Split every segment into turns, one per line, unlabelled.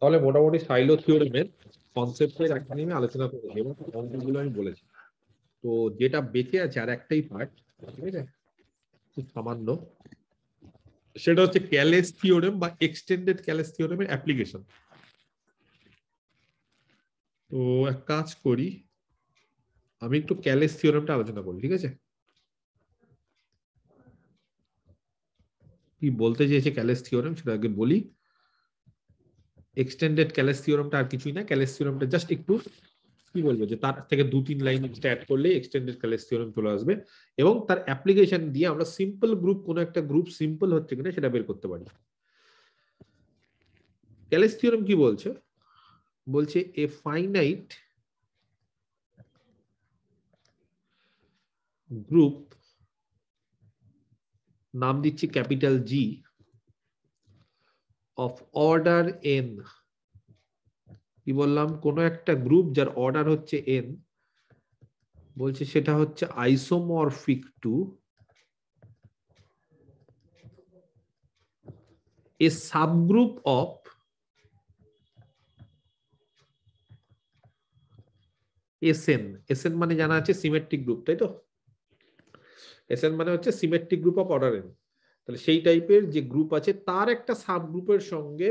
তাহলে মোটামুটি সাইলো থিওরেমের কনসেপ্টের একখানি আমি আলোচনা করেছি এবং অঙ্কগুলো আমি বলেছি তো যেটা বেঁচে আছে আর একটাই পার্ট ঠিক আছে খুব সামান্য সেটা হচ্ছে ক্যালেস থিওরেম বা এক্সটেন্ডেড ক্যালেস থিওরেমের অ্যাপ্লিকেশন তো এক কাজ করি আমি একটু ক্যালেস থিওরেমটা আলোচনা করি ঠিক আছে কি বলতে চেয়েছে ক্যালেস থিওরেম সেটা আগে বলি এক্সটেন্ডেড ক্যালেস থিওরামটা আর কিছুই না ক্যালেস থিওরামটা জাস্ট একটু কি বলবো যে তার থেকে দু তিন লাইন অ্যাড করলে এক্সটেন্ডেড ক্যালেস থিওরাম চলে আসবে এবং তার অ্যাপ্লিকেশন দিয়ে আমরা সিম্পল গ্রুপ কোনো একটা গ্রুপ সিম্পল হচ্ছে কিনা সেটা বের করতে পারি ক্যালেস থিওরাম কি বলছে বলছে এ ফাইনাইট গ্রুপ নাম দিচ্ছি capital G of order N কি বললাম কোন একটা গ্রুপ যার অর্ডার হচ্ছে এন বলছে সেটা হচ্ছে isomorphic to a subgroup of SN SN মানে জানা আছে সিমেট্রিক গ্রুপ তাই তো এসএন মানে হচ্ছে symmetric group of order N তাহলে সেই টাইপের যে গ্রুপ আছে তার একটা সাব গ্রুপের সঙ্গে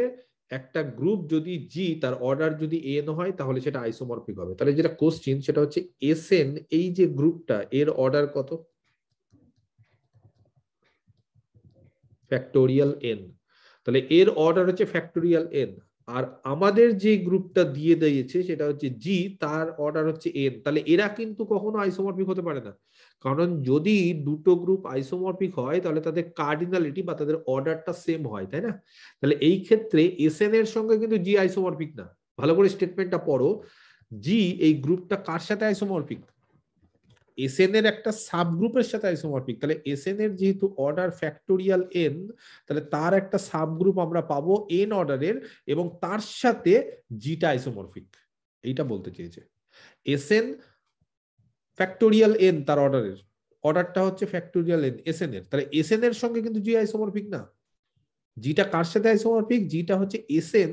একটা গ্রুপ যদি জি তার অর্ডার যদি এন হয় তাহলে সেটা আইসোমরফিক হবে তাহলে যেটা কোশ্চিন সেটা হচ্ছে এস এন এই যে গ্রুপটা এর অর্ডার কত ফ্যাক্টোরিয়াল এন তাহলে এর অর্ডার হচ্ছে ফ্যাক্টোরিয়াল এন আর আমাদের যে গ্রুপটা দিয়ে দিয়েছে সেটা হচ্ছে জি তার অর্ডার হচ্ছে এন তাহলে এরা কিন্তু কখনো আইসোমরফিক হতে পারে না কারণ যদি দুটো গ্রুপ আইসোমরফিক হয় তাহলে তাদের কার্ডিনালিটি বা তাদের অর্ডারটা সেম হয় তাই না তাহলে এই ক্ষেত্রে এস এন এর সঙ্গে কিন্তু জি আইসোমরফিক না ভালো করে স্টেটমেন্টটা পড়ো জি এই গ্রুপটা কার সাথে আইসোমরফিক এসএন এর একটা সাবগ্রুপের সাথে আইসোমরফিক তাহলে এসএন এর যেহেতু অর্ডার ফ্যাক্টোরিয়াল এন তাহলে তার একটা সাবগ্রুপ আমরা পাবো এন অর্ডারের এবং তার সাথে জিটা আইসোমরফিক এইটা বলতে চেয়েছে এসএন ফ্যাক্টোরিয়াল এন তার অর্ডারের অর্ডারটা হচ্ছে ফ্যাক্টোরিয়াল এন এসএন এর তাহলে এসএন এর সঙ্গে কিন্তু জি আইসোমরফিক না জিটা কার সাথে আইসোমরফিক জিটা হচ্ছে এসএন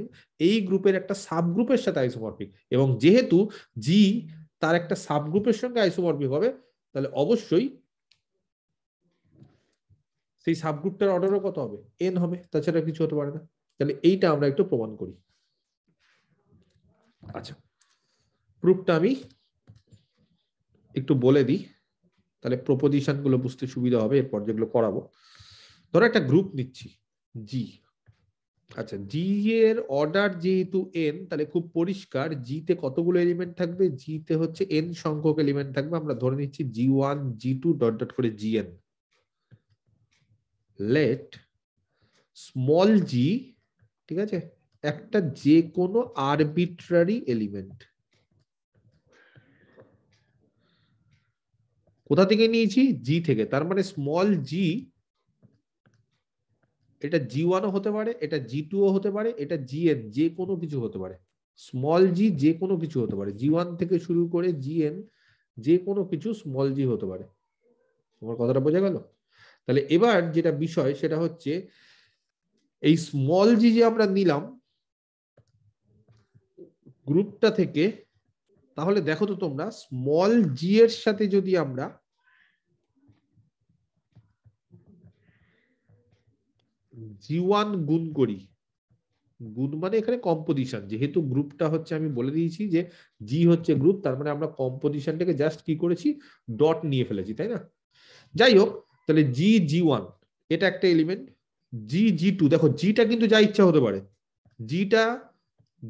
এই গ্রুপের একটা সাবগ্রুপের সাথে আইসোমরফিক এবং যেহেতু জি তার একটা সাবগ্রুপের সঙ্গে আইসোমরফিক হবে তাহলে অবশ্যই সেই সাবগ্রুপটার অর্ডারও কত হবে এন হবে তাছাড়া কিছু হতে পারে না তাহলে এইটা আমরা একটু প্রমাণ করি আচ্ছা প্রুফটা আমি একটু বলে দিই তাহলে প্রপোজিশন গুলো বুঝতে সুবিধা হবে এরপর যেগুলো করাবো ধরো একটা গ্রুপ নিচ্ছি জি আচ্ছা জি এর অর্ডার যেহেতু এন তাহলে খুব পরিষ্কার জি তে কতগুলো এলিমেন্ট থাকবে জি তে হচ্ছে এন সংখ্যক এলিমেন্ট থাকবে আমরা ধরে নিচ্ছি G one G two dot dot করে G N let small G ঠিক আছে একটা যে কোনো আরবিট্রারি এলিমেন্ট কোথা থেকে নিয়েছি জি থেকে তার মানে স্মল জি এটা জি ওয়ানও হতে পারে এটা জি টুও হতে পারে এটা জি এন যে কোনো কিছু হতে পারে স্মল জি যে কোনো কিছু হতে পারে জি ওয়ান থেকে শুরু করে জি এন যে কোনো কিছু স্মল জি হতে পারে তোমার কথাটা বোঝা গেল তাহলে এবার যেটা বিষয় সেটা হচ্ছে এই স্মল জি যে আমরা নিলাম গ্রুপটা থেকে তাহলে দেখো তো তোমরা স্মল জি এর সাথে যদি আমরা জি ওয়ান গুণ করি গুণ মানে এখানে কম্পোজিশন যেহেতু গ্রুপটা হচ্ছে আমি বলে দিয়েছি যে জি হচ্ছে গ্রুপ তার মানে আমরা কম্পোজিশনটাকে জাস্ট কি করেছি ডট নিয়ে ফেলেছি তাই না যাই হোক তাহলে জি জি ওয়ান এটা একটা এলিমেন্ট জি জি টু দেখো জিটা কিন্তু যা ইচ্ছা হতে পারে জিটা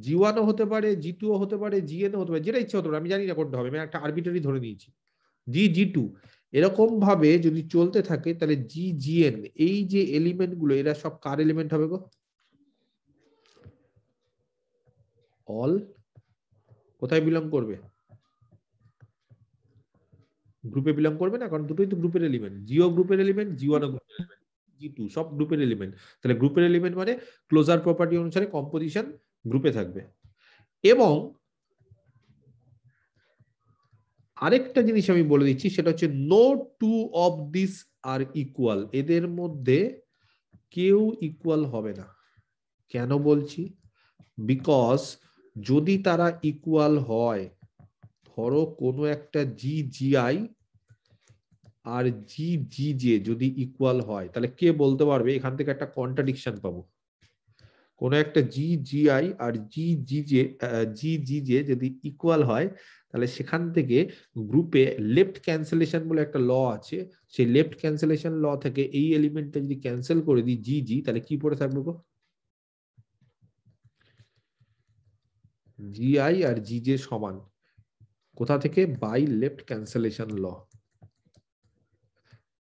জি ওয়ানও হতে পারে জি টুও হতে পারে জি এনও হতে পারে যেটা ইচ্ছা হতে পারে আমি জানি না কোনটা হবে আমি একটা আরবিটারি ধরে নিয়েছি জি জি টু এরকম ভাবে যদি চলতে থাকে তাহলে জি জিএন এই যে এলিমেন্ট গুলো এরা সব কার এলিমেন্ট হবে গো অল কোথায় বিলং করবে গ্রুপে বিলং করবে না কারণ দুটোই তো গ্রুপের এলিমেন্ট জিও গ্রুপের element G one G two সব গ্রুপের এলিমেন্ট তাহলে গ্রুপের এলিমেন্ট মানে ক্লোজার প্রপার্টি অনুসারে কম্পোজিশন গ্রুপে থাকবে এবং আরেকটা জিনিস আমি বলে দিচ্ছি সেটা হচ্ছে no two of this are equal এদের মধ্যে কেউ ইকুয়াল হবে না কেন বলছি বিকজ যদি তারা ইকুয়াল হয় ধরো কোনো একটা জি জিআই আর জি জি জে যদি ইকুয়াল হয় তাহলে কে বলতে পারবে এখান থেকে একটা কন্ট্রাডিকশন পাবো কোন একটা জি জিআই আর G G J G G J যদি ইকুয়াল হয় তাহলে সেখান থেকে গ্রুপে লেফট ক্যান্সেলেশন বলে একটা ল আছে সেই লেফট ক্যান্সেলেশন ল থেকে এই এলিমেন্টটা যদি ক্যান্সেল করে দিই জি জি তাহলে কি পড়ে থাকবে গো G I R G J সমান কোথা থেকে বাই লেফট ক্যান্সেলেশন ল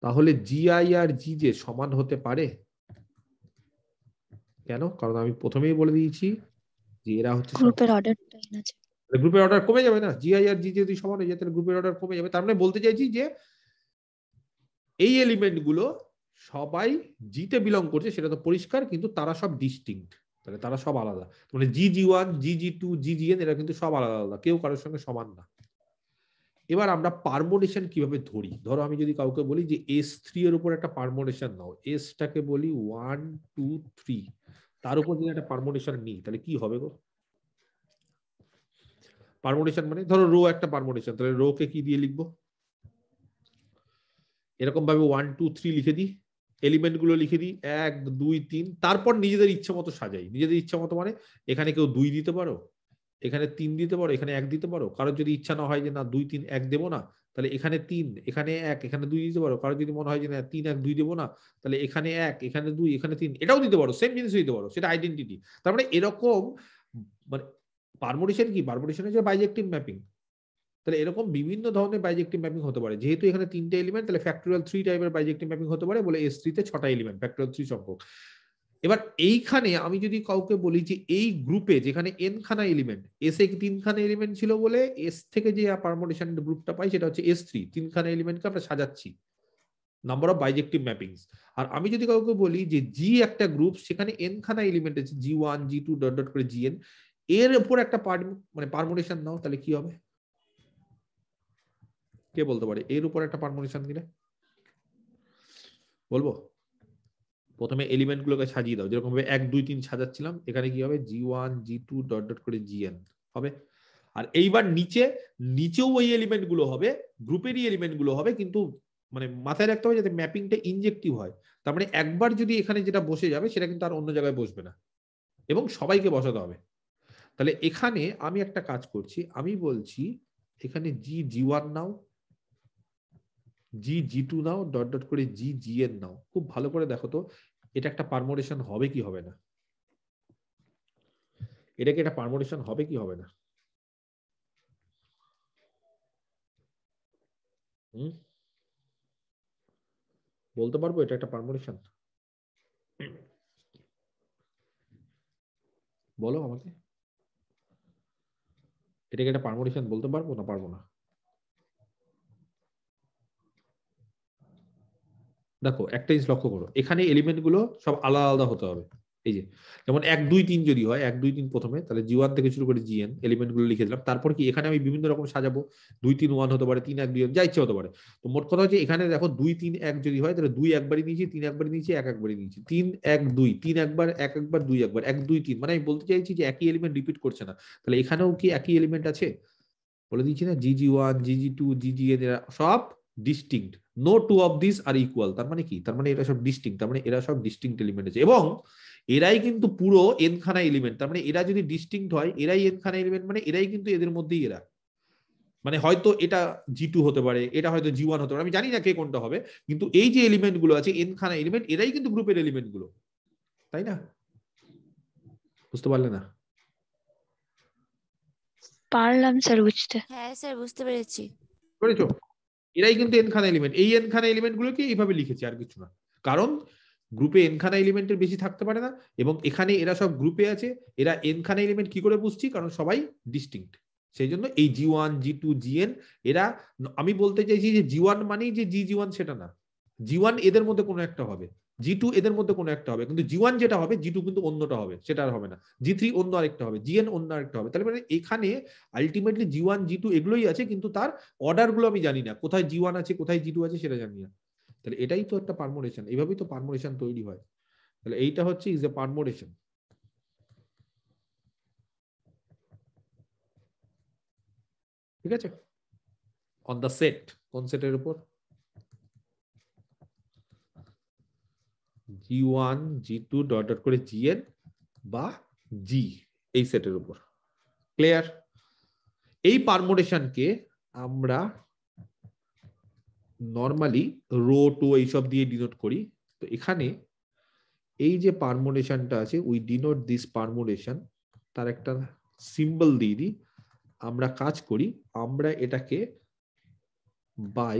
তাহলে G I R G J সমান হতে পারে কেন কারণ আমি প্রথমেই বলে দিয়েছি যে এরা হচ্ছে
গ্রুপের অর্ডারটা
আছে গ্রুপের অর্ডার কমে যাবে না জিআই আর জি যদি সমান হয়ে যায় তাহলে গ্রুপের অর্ডার কমে যাবে তার মানে বলতে চাইছি যে এই এলিমেন্টগুলো সবাই জিতে বিলং করছে সেটা তো পরিষ্কার কিন্তু তারা সব ডিস্টিংক্ট তাহলে তারা সব আলাদা মানে G G one G G two G G N এরা কিন্তু সব আলাদা আলাদা কেউ কারোর সঙ্গে সমান না এবার আমরা পারমোনেশন কিভাবে ধরি ধরো আমি যদি কাউকে বলি যে এস থ্রি এর উপর একটা পারমোনেশন নাও এসটাকে বলি ওয়ান টু থ্রি তার উপর যদি একটা পারমোনেশন নিই তাহলে কি হবে গো পারমোটেশন মানে ধরো রো একটা পারমোটেশন তাহলে রো কে কি দিয়ে লিখবো এরকম ভাবে ওয়ান টু থ্রি লিখে দিই এলিমেন্ট গুলো লিখে দিই এক দুই তিন তারপর নিজেদের ইচ্ছে মতো সাজাই নিজেদের ইচ্ছা মতো মানে এখানে কেউ দুই দিতে পারো এখানে তিন দিতে পারো এখানে এক দিতে পারো কারোর যদি ইচ্ছা না হয় যে না দুই তিন এক দেবো না তাহলে এখানে তিন এখানে এক এখানে দুই দিতে পারো কারো যদি মনে হয় যে না তিন এক দুই দেবো না তাহলে এখানে এক এখানে দুই এখানে তিন এটাও দিতে পারো সেম জিনিস দিতে পারো সেটা আইডেন্টিটি তার মানে এরকম মানে পারমোডিশন কি পারমোডিশন হচ্ছে বাইজেকটিভ ম্যাপিং তাহলে এরকম বিভিন্ন ধরনের বাইজেকটিভ ম্যাপিং হতে পারে যেহেতু এখানে তিনটে এলিমেন্ট তাহলে ফ্যাক্টোরিয়াল থ্রি টাইপের বাইজেকটিভ ম্যাপিং হতে পারে বলে এস থ্রিতে ছটা এলিমেন্ট ফ্যাক্টোরিয়াল থ্রি সম্পর্ক এবার এইখানে আমি যদি কাউকে বলি যে এই গ্রুপে যেখানে এন খানা এলিমেন্ট এস এ তিনখানা এলিমেন্ট ছিল বলে এস থেকে যে পারমোডিশন গ্রুপটা পাই সেটা হচ্ছে এস থ্রি তিনখানা এলিমেন্টকে আমরা সাজাচ্ছি নাম্বার অফ বাইজেকটিভ ম্যাপিংস আর আমি যদি কাউকে বলি যে জি একটা গ্রুপ সেখানে এন খানা এলিমেন্ট আছে G one G two dot dot করে জি এন এর উপর একটা মানে পারমুটেশন নাও তাহলে কি হবে কে বলতে পারে এর উপর একটা পারমুটেশন দিলে বলবো প্রথমে এলিমেন্ট গুলোকে সাজিয়ে দাও যেরকম ভাবে এক দুই তিন সাজাচ্ছিলাম এখানে কি হবে G one G two dot dot করে জি এন হবে আর এইবার নিচে নিচেও ওই এলিমেন্ট গুলো হবে গ্রুপেরই এলিমেন্ট গুলো হবে কিন্তু মানে মাথায় রাখতে হবে যাতে ম্যাপিংটা ইনজেক্টিভ হয় তার মানে একবার যদি এখানে যেটা বসে যাবে সেটা কিন্তু আর অন্য জায়গায় বসবে না এবং সবাইকে বসাতে হবে তাহলে এখানে আমি একটা কাজ করছি আমি বলছি এখানে জি জি ওয়ান নাও জি জি টু নাও ডট ডট করে জি জি এন নাও খুব ভালো করে দেখো তো এটা একটা পারমোডেশন হবে কি হবে না এটা কি এটা পারমোডেশন হবে কি হবে না হুম বলতে পারবো এটা একটা পারমোডেশন বলো আমাকে এটাকে একটা পারমোডিশন বলতে পারবো না পারবো না দেখো একটা জিনিস লক্ষ্য করো এখানে এলিমেন্টগুলো সব আলাদা আলাদা হতে হবে এই যে যেমন এক দুই তিন যদি হয় এক দুই তিন প্রথমে তাহলে জি ওয়ান থেকে শুরু করে জি এলিমেন্ট এলিমেন্টগুলো লিখে দিলাম তারপর কি এখানে আমি বিভিন্ন রকম সাজাবো দুই তিন ওয়ান হতে পারে তিন এক দুই যা ইচ্ছে হতে পারে তো মোট কথা হচ্ছে এখানে দেখো দুই তিন এক যদি হয় তাহলে দুই একবারই নিয়েছি তিন একবারই নিয়েছি এক একবারই নিয়েছি তিন এক দুই তিন একবার এক একবার দুই একবার এক দুই তিন মানে আমি বলতে চাইছি যে একই এলিমেন্ট রিপিট করছে না তাহলে এখানেও কি একই এলিমেন্ট আছে বলে দিচ্ছি না জিজি ওয়ান জিজি টু জিজি এন এরা সব distinct no two of this are equal তার মানে কি তার মানে এরা সব ডিস্টিং তার মানে এরা সব ডিস্টিং এলিমেন্ট আছে এবং এরাই কিন্তু পুরো এনখানা এলিমেন্ট তার মানে এরা যদি ডিস্টিংক্ট হয় এরাই এনখানা এলিমেন্ট মানে এরাই কিন্তু এদের মধ্যেই এরা মানে হয়তো এটা জি টু হতে পারে এটা হয়তো জি ওয়ান হতে পারে আমি জানি না কে কোনটা হবে কিন্তু এই যে এলিমেন্ট গুলো আছে এনখানা এলিমেন্ট এরাই কিন্তু গ্রুপের এলিমেন্ট গুলো তাই না বুঝতে পারলে না
পারলাম স্যার বুঝতে হ্যাঁ স্যার বুঝতে পেরেছি
বুঝেছো এরাই কিন্তু এনখানা এলিমেন্ট এই এনখানা এলিমেন্ট গুলোকে এইভাবে লিখেছি আর কিছু না কারণ গ্রুপে এনখানা এলিমেন্টের বেশি থাকতে পারে না এবং এখানে এরা সব গ্রুপে আছে এরা এনখানা এলিমেন্ট কি করে বুঝছি কারণ সবাই ডিস্টিংক্ট সেই জন্য এই G one G two G N এরা আমি বলতে চাইছি যে জি ওয়ান মানেই যে জি জি ওয়ান সেটা না জি ওয়ান এদের মধ্যে কোনো একটা হবে জি টু এদের মধ্যে কোনো একটা হবে কিন্তু জি ওয়ান যেটা হবে জি টু কিন্তু অন্যটা হবে সেটা আর হবে না জি থ্রি অন্য আরেকটা হবে জি এন অন্য আরেকটা হবে তাহলে মানে এখানে ultimately G one G two এগুলোই আছে কিন্তু তার অর্ডারগুলো আমি জানি না কোথায় জি ওয়ান আছে কোথায় জি টু আছে সেটা জানি না তাহলে এটাই তো একটা পারমোরেশন এইভাবেই তো পারমোরেশন তৈরি হয় তাহলে এইটা হচ্ছে ইজ এ পারমোরেশন ঠিক আছে অন দ্য সেট কোন সেটের উপর G one G two dot dot করে জি এন বা জি এই সেটের উপর ক্লিয়ার এই পারমোরেশনকে আমরা নর্মালি রো টু এইসব দিয়ে ডিনোট করি তো এখানে এই যে পারমোনেশনটা আছে উই ডিনোট দিস পারমোনেশন তার একটা সিম্বল দিয়ে দিই আমরা কাজ করি আমরা এটাকে বাই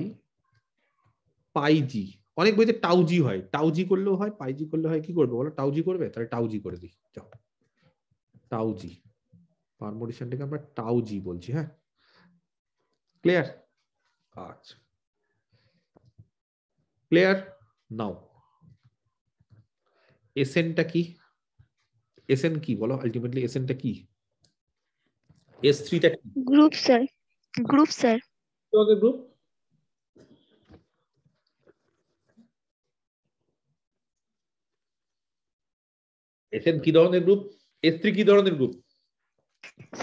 পাইজি অনেক বইতে টাউজি হয় টাউজি করলেও হয় পাইজি করলে হয় কি করবে বলো টাউজি করবে তাহলে টাউজি করে দিই যাও টাউজি পারমোনেশনটাকে আমরা টাউজি বলছি হ্যাঁ ক্লিয়ার আচ্ছা ক্লিয়ার নাও এসএনটা কি এসএন কি বলো আলটিমেটলি এসএনটা কি এস থ্রিটা
গ্রুপ স্যার গ্রুপ স্যার তোমাকে গ্রুপ
এসএন কি ধরনের গ্রুপ এস থ্রি কি ধরনের group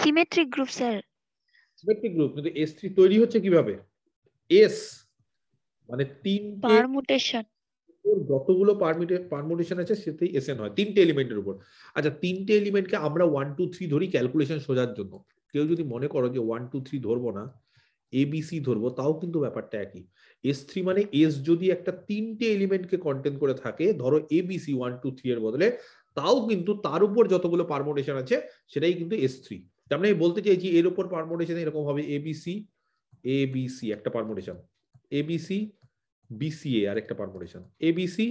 symmetric group
sir symmetric group কিন্তু এস থ্রি তৈরি হচ্ছে কিভাবে এস মানে তিনটে পারমুটেশন যতগুলো পারমুটেশন আছে সেটাই এসএন হয় তিনটে এলিমেন্টের উপর আচ্ছা তিনটে এলিমেন্টকে আমরা ওয়ান টু থ্রি ধরি ক্যালকুলেশন সোজার জন্য কেউ যদি মনে করো যে ওয়ান টু থ্রি ধরবো না এবিসি ধরবো তাও কিন্তু ব্যাপারটা একই এস থ্রি মানে এস যদি একটা তিনটে এলিমেন্টকে কন্টেন করে থাকে ধরো এবিসি ওয়ান টু থ্রি এর বদলে তাও কিন্তু তার উপর যতগুলো পারমোটেশন আছে সেটাই কিন্তু এস থ্রি তার মানে বলতে চাইছি এর উপর পারমোটেশন এরকম হবে এবিসি বিসি একটা পারমোটেশন এবিসি বিসিএ আরেকটা পারমুটেশন এবিসি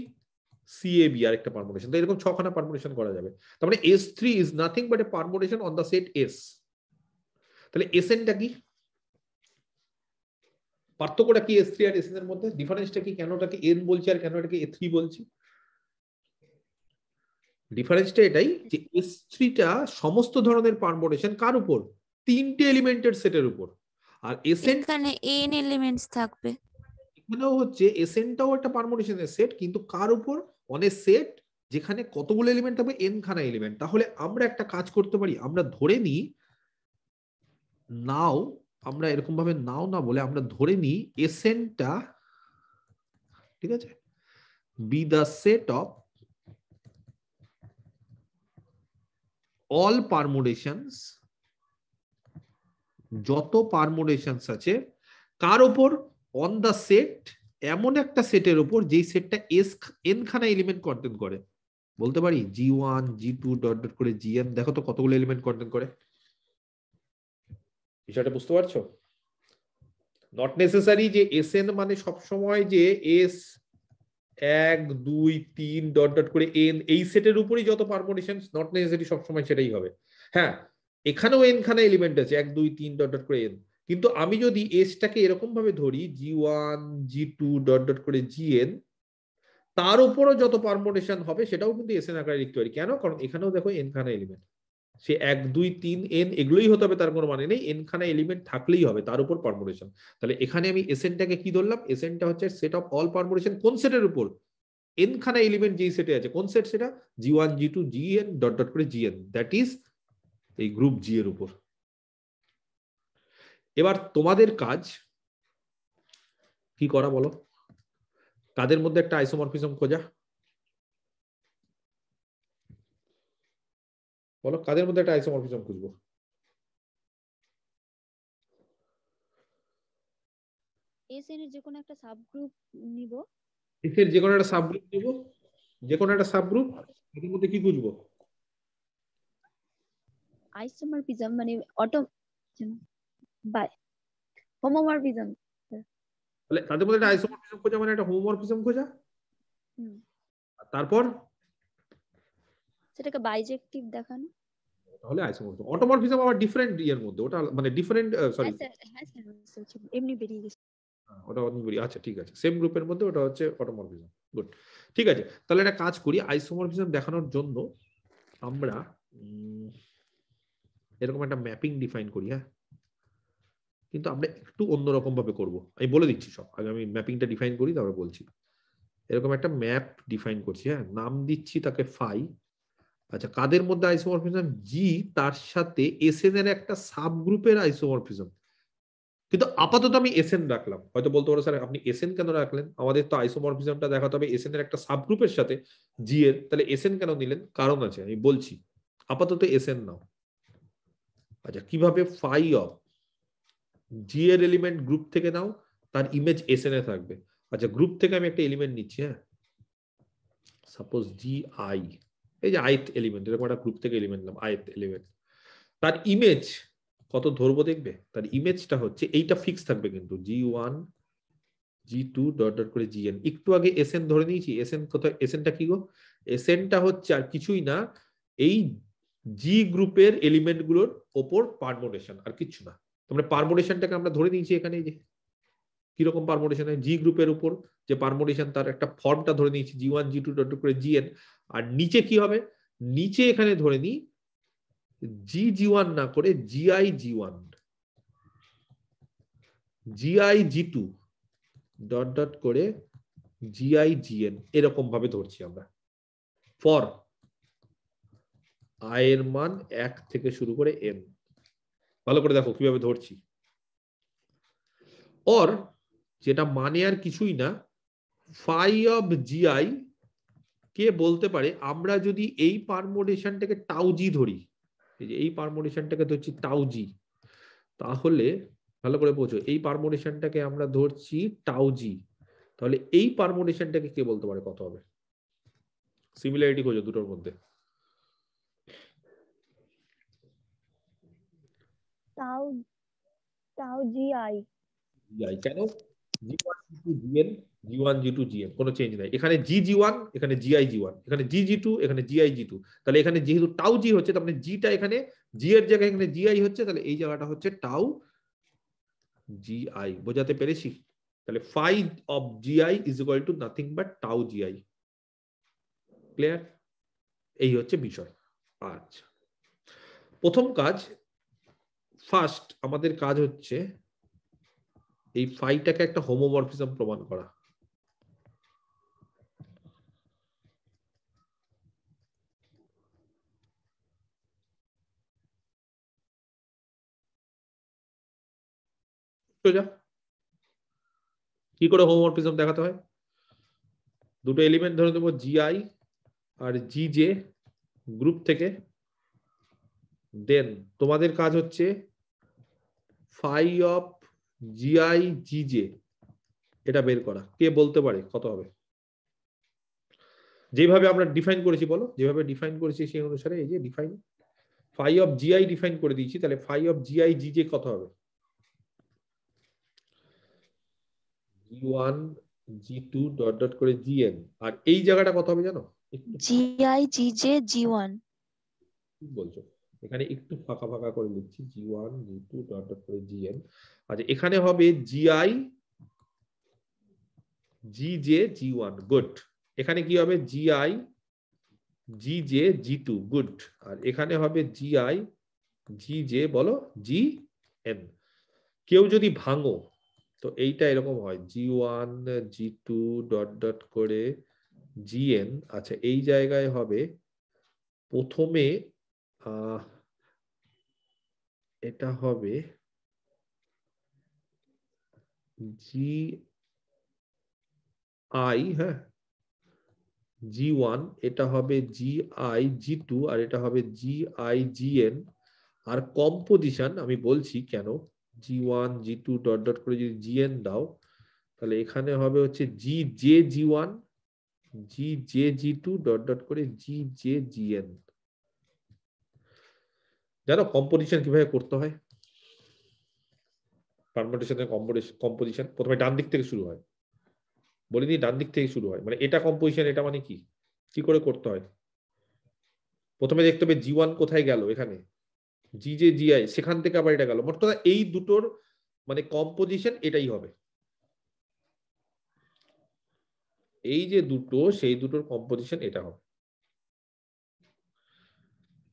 সিএবি আরেকটা পারমুটেশন তাই এরকম ছখানা পারমুটেশন করা যাবে তার মানে S three is nothing but a permutation on the set S তাহলে এস এনটা কি পার্থক্যটা কি এস থ্রি আর এস এর মধ্যে ডিফারেন্সটা কি কেন কি এন বলছি আর কেন এটাকে এ থ্রি বলছি ডিফারেন্সটা এটাই যে এস থ্রিটা সমস্ত ধরনের পারমুটেশন কার উপর তিনটে এলিমেন্টের সেটের উপর আর এস
এখানে এন এলিমেন্টস থাকবে
এখানেও হচ্ছে এসেনটাও একটা পারমুটেশনের সেট কিন্তু কার উপর অনেক সেট যেখানে কতগুলো এলিমেন্ট থাকবে এন খানা এলিমেন্ট তাহলে আমরা একটা কাজ করতে পারি আমরা ধরে নিই নাও আমরা এরকম ভাবে নাও না বলে আমরা ধরে নিই এসেনটা ঠিক আছে be the set of all permutations যত পারমুটেশনস আছে কার ওপর অন দ্য সেট এমন একটা সেটের উপর যেই সেটটা এস এনখানা এলিমেন্ট কন্টেন করে বলতে পারি G one G two dot dot করে জি এন দেখো তো কতগুলো এলিমেন্ট কন্টেন করে বিষয়টা বুঝতে পারছো নট নেসেসারি যে এস এন মানে সবসময় যে এস এক দুই তিন ডট ডট করে এন এই সেটের উপরই যত পারমোনিশন নট নেসেসারি সবসময় সেটাই হবে হ্যাঁ এখানেও এনখানা এলিমেন্ট আছে এক দুই তিন ডট ডট করে এন কিন্তু আমি যদি এসটাকে এরকম ভাবে ধরি G one G two dot dot করে জি এন তার উপরও যত পারমোটেশন হবে সেটাও কিন্তু এস এন আকারে লিখতে পারি কেন কারণ এখানেও দেখো এন খানা এলিমেন্ট সে এক দুই তিন এন এগুলোই হতে হবে তার কোনো মানে নেই এন খানা এলিমেন্ট থাকলেই হবে তার উপর পারমোটেশন তাহলে এখানে আমি এসেনটাকে কি ধরলাম এসেনটা হচ্ছে সেট অফ অল পারমোটেশন কোন সেটের উপর এন খানা এলিমেন্ট যেই সেটে আছে কোন সেট সেটা G one G two G N dot dot করে জি এন দ্যাট ইজ এই গ্রুপ জি এর উপর এবার তোমাদের কাজ কি করা বলো কাদের মধ্যে একটা আইসোমরফিজম খোঁজা বলো কাদের মধ্যে একটা আইসোমরফিজম খুঁজবো
যেকোনো একটা সাবগ্রুপ
একটা
সাবগ্রুপ
একটা সাবগ্রুপ মধ্যে কি খুঁজবো
মানে বাই হোমোমরফিজম
তাহলে তাদের মধ্যে একটা আইসোমরফিজম খোঁজা মানে একটা হোমোমরফিজম খোঁজা তারপর
সেটাকে বাইজেকটিভ দেখানো
তাহলে আইসোমরফিজম অটোমরফিজম আবার ডিফারেন্ট ইয়ের মধ্যে ওটা মানে ডিফারেন্ট হ্যাঁ,
হ্যাঁ, সরি এমনি বেরিয়ে গেছে
হ্যাঁ, ওটা অন্য করি আচ্ছা ঠিক আছে সেম গ্রুপের মধ্যে ওটা হচ্ছে অটোমরফিজম গুড ঠিক আছে তাহলে একটা কাজ করি আইসোমরফিজম দেখানোর জন্য আমরা এরকম একটা ম্যাপিং ডিফাইন করি হ্যাঁ কিন্তু আমরা একটু অন্যরকম ভাবে করব আমি বলে দিচ্ছি সব আগে আমি ম্যাপিংটা ডিফাইন করি তারপরে বলছি এরকম একটা ম্যাপ ডিফাইন করছি হ্যাঁ নাম দিচ্ছি তাকে ফাই আচ্ছা কাদের মধ্যে আইসোমরফিজম জি তার সাথে এস এন এর একটা সাব গ্রুপের আইসোমরফিজম কিন্তু আপাতত আমি এস এন রাখলাম হয়তো বলতে পারো স্যার আপনি এস এন কেন রাখলেন আমাদের তো আইসোমরফিজমটা দেখাতে হবে এস এন এর একটা সাব গ্রুপের সাথে জি এর তাহলে এস এন কেন নিলেন কারণ আছে আমি বলছি আপাতত এস এন নাও আচ্ছা কিভাবে ফাই অফ জি এর এলিমেন্ট গ্রুপ থেকে নাও তার ইমেজ এস এন এ থাকবে আচ্ছা গ্রুপ থেকে আমি একটা এলিমেন্ট নিচ্ছি হ্যাঁ সাপোজ জি আই এই যে আইথ এলিমেন্ট এরকম একটা গ্রুপ থেকে এলিমেন্ট নিলাম আইথ এলিমেন্ট তার ইমেজ কত ধরবো দেখবে তার ইমেজটা হচ্ছে এইটা ফিক্স থাকবে কিন্তু G one G two dot dot করে জি এন একটু আগে এস এন ধরে নিয়েছি এস এন কোথায় এস এনটা কি গো এস এনটা হচ্ছে আর কিছুই না এই জি গ্রুপের এলিমেন্টগুলোর ওপর পারমোটেশন আর কিছু না তোমরা পারমোডেশনটাকে আমরা ধরে নিয়েছি এখানে যে কিরকম পারমোডেশন জি গ্রুপের উপর যে পারমোডেশন তার একটা ফর্মটা ধরে নিয়েছি G one G two dot করে জি এন আর নিচে কি হবে নিচে এখানে ধরে নিই জি জি ওয়ান না করে G I G one G I G two dot dot করে জি আই জি এন এরকম ভাবে ধরছি আমরা ফর আয়ের মান এক থেকে শুরু করে এন ভালো করে দেখো কিভাবে ধরছি অর যেটা মানে আর কিছুই না ফাই অফ জিআই কে বলতে পারে আমরা যদি এই পারমোডেশনটাকে টাউজি ধরি এই যে এই পারমোডেশনটাকে ধরছি টাউজি তাহলে ভালো করে বোঝো এই পারমোডেশনটাকে আমরা ধরছি টাউজি তাহলে এই পারমোডেশনটাকে কে বলতে পারে কত হবে সিমিলারিটি খোঁজো দুটোর মধ্যে
tau tau gi gi কেন g1 g2 gn
g1 g2 gn কোনো চেঞ্জ নাই এখানে g g1 এখানে gi g1 এখানে g g2 এখানে gi g2 তাহলে এখানে যেহেতু tau g হচ্ছে তাহলে মানে g টা এখানে g এর জায়গায় এখানে gi হচ্ছে তাহলে এই জায়গাটা হচ্ছে tau gi বোঝাতে পেরেছি তাহলে phi of gi is equal to nothing but tau gi clear এই হচ্ছে বিষয় আচ্ছা প্রথম কাজ ফার্স্ট আমাদের কাজ হচ্ছে এই ফাইটাকে একটা হোমোমরফিজম প্রমাণ করা
কি করে হোমোমরফিজম
দেখাতে হয় দুটো এলিমেন্ট ধরে জি জিআই আর জি জে গ্রুপ থেকে দেন তোমাদের কাজ হচ্ছে phi of GI G J এটা বের করা কে বলতে পারে কত হবে যেভাবে আমরা ডিফাইন করেছি বলো যেভাবে ডিফাইন করেছি সেই অনুসারে এই যে define phi of GI define করে দিয়েছি তাহলে phi of GI G J কত হবে G one G two dot dot করে জি এন আর এই জায়গাটা কত হবে জানো
GI G J G one
বলছো এখানে একটু ফাঁকা ফাঁকা করে লিখছি G one G two dot dot করে জি এন আচ্ছা এখানে হবে G I G J G one good এখানে কি হবে G I G J G two good আর এখানে হবে জি আই জি জে বলো জি এন কেউ যদি ভাঙো তো এইটা এরকম হয় G one G two dot dot করে জিএন আচ্ছা এই জায়গায় হবে প্রথমে এটা হবে জি আই হ্যাঁ জি ওয়ান এটা হবে জি আই জি টু আর এটা হবে জি আই জি এন আর কম্পোজিশন আমি বলছি কেন G one G two dot dot করে যদি জি এন দাও তাহলে এখানে হবে হচ্ছে G J G one G J G two dot dot করে জি জে জি এন জানো কম্পোজিশন কিভাবে করতে হয় পারমিটেশনের কম্পোজিশন প্রথমে ডান দিক থেকে শুরু হয় বলে দিই ডান দিক থেকে শুরু হয় মানে এটা কম্পোজিশন এটা মানে কি কি করে করতে হয় প্রথমে দেখতে হবে জি ওয়ান কোথায় গেল এখানে জি জে জি আই সেখান থেকে আবার এটা গেল মোট কথা এই দুটোর মানে কম্পোজিশন এটাই হবে এই যে দুটো সেই দুটোর কম্পোজিশন এটা হবে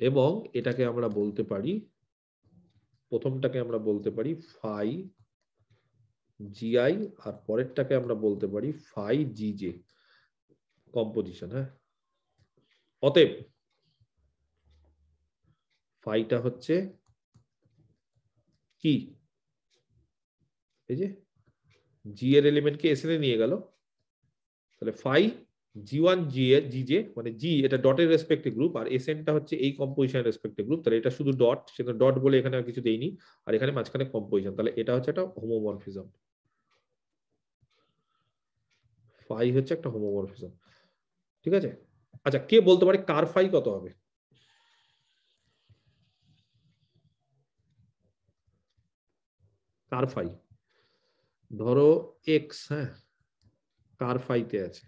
এবং এটাকে আমরা বলতে পারি প্রথমটাকে আমরা বলতে পারি ফাই জিআই আর পরেরটাকে আমরা বলতে পারি ফাই জি জে কম্পোজিশন হ্যাঁ অতএব ফাইটা হচ্ছে কি এই যে জি এর এলিমেন্টকে এসে নিয়ে গেল তাহলে ফাই জি ওয়ান জি এর জি জে মানে জি এটা ডটের রেসপেক্টে গ্রুপ আর এস এনটা হচ্ছে এই কম্পোজিশনের রেসপেক্টে গ্রুপ তাহলে এটা শুধু ডট সেটা ডট বলে এখানে আর কিছু দেইনি আর এখানে মাঝখানে কম্পোজিশন তাহলে এটা হচ্ছে একটা হোমোমরফিজম ফাই হচ্ছে একটা হোমোমরফিজম ঠিক আছে আচ্ছা কে বলতে পারে কার ফাই কত হবে কার ফাই ধরো এক্স হ্যাঁ কার ফাইতে আছে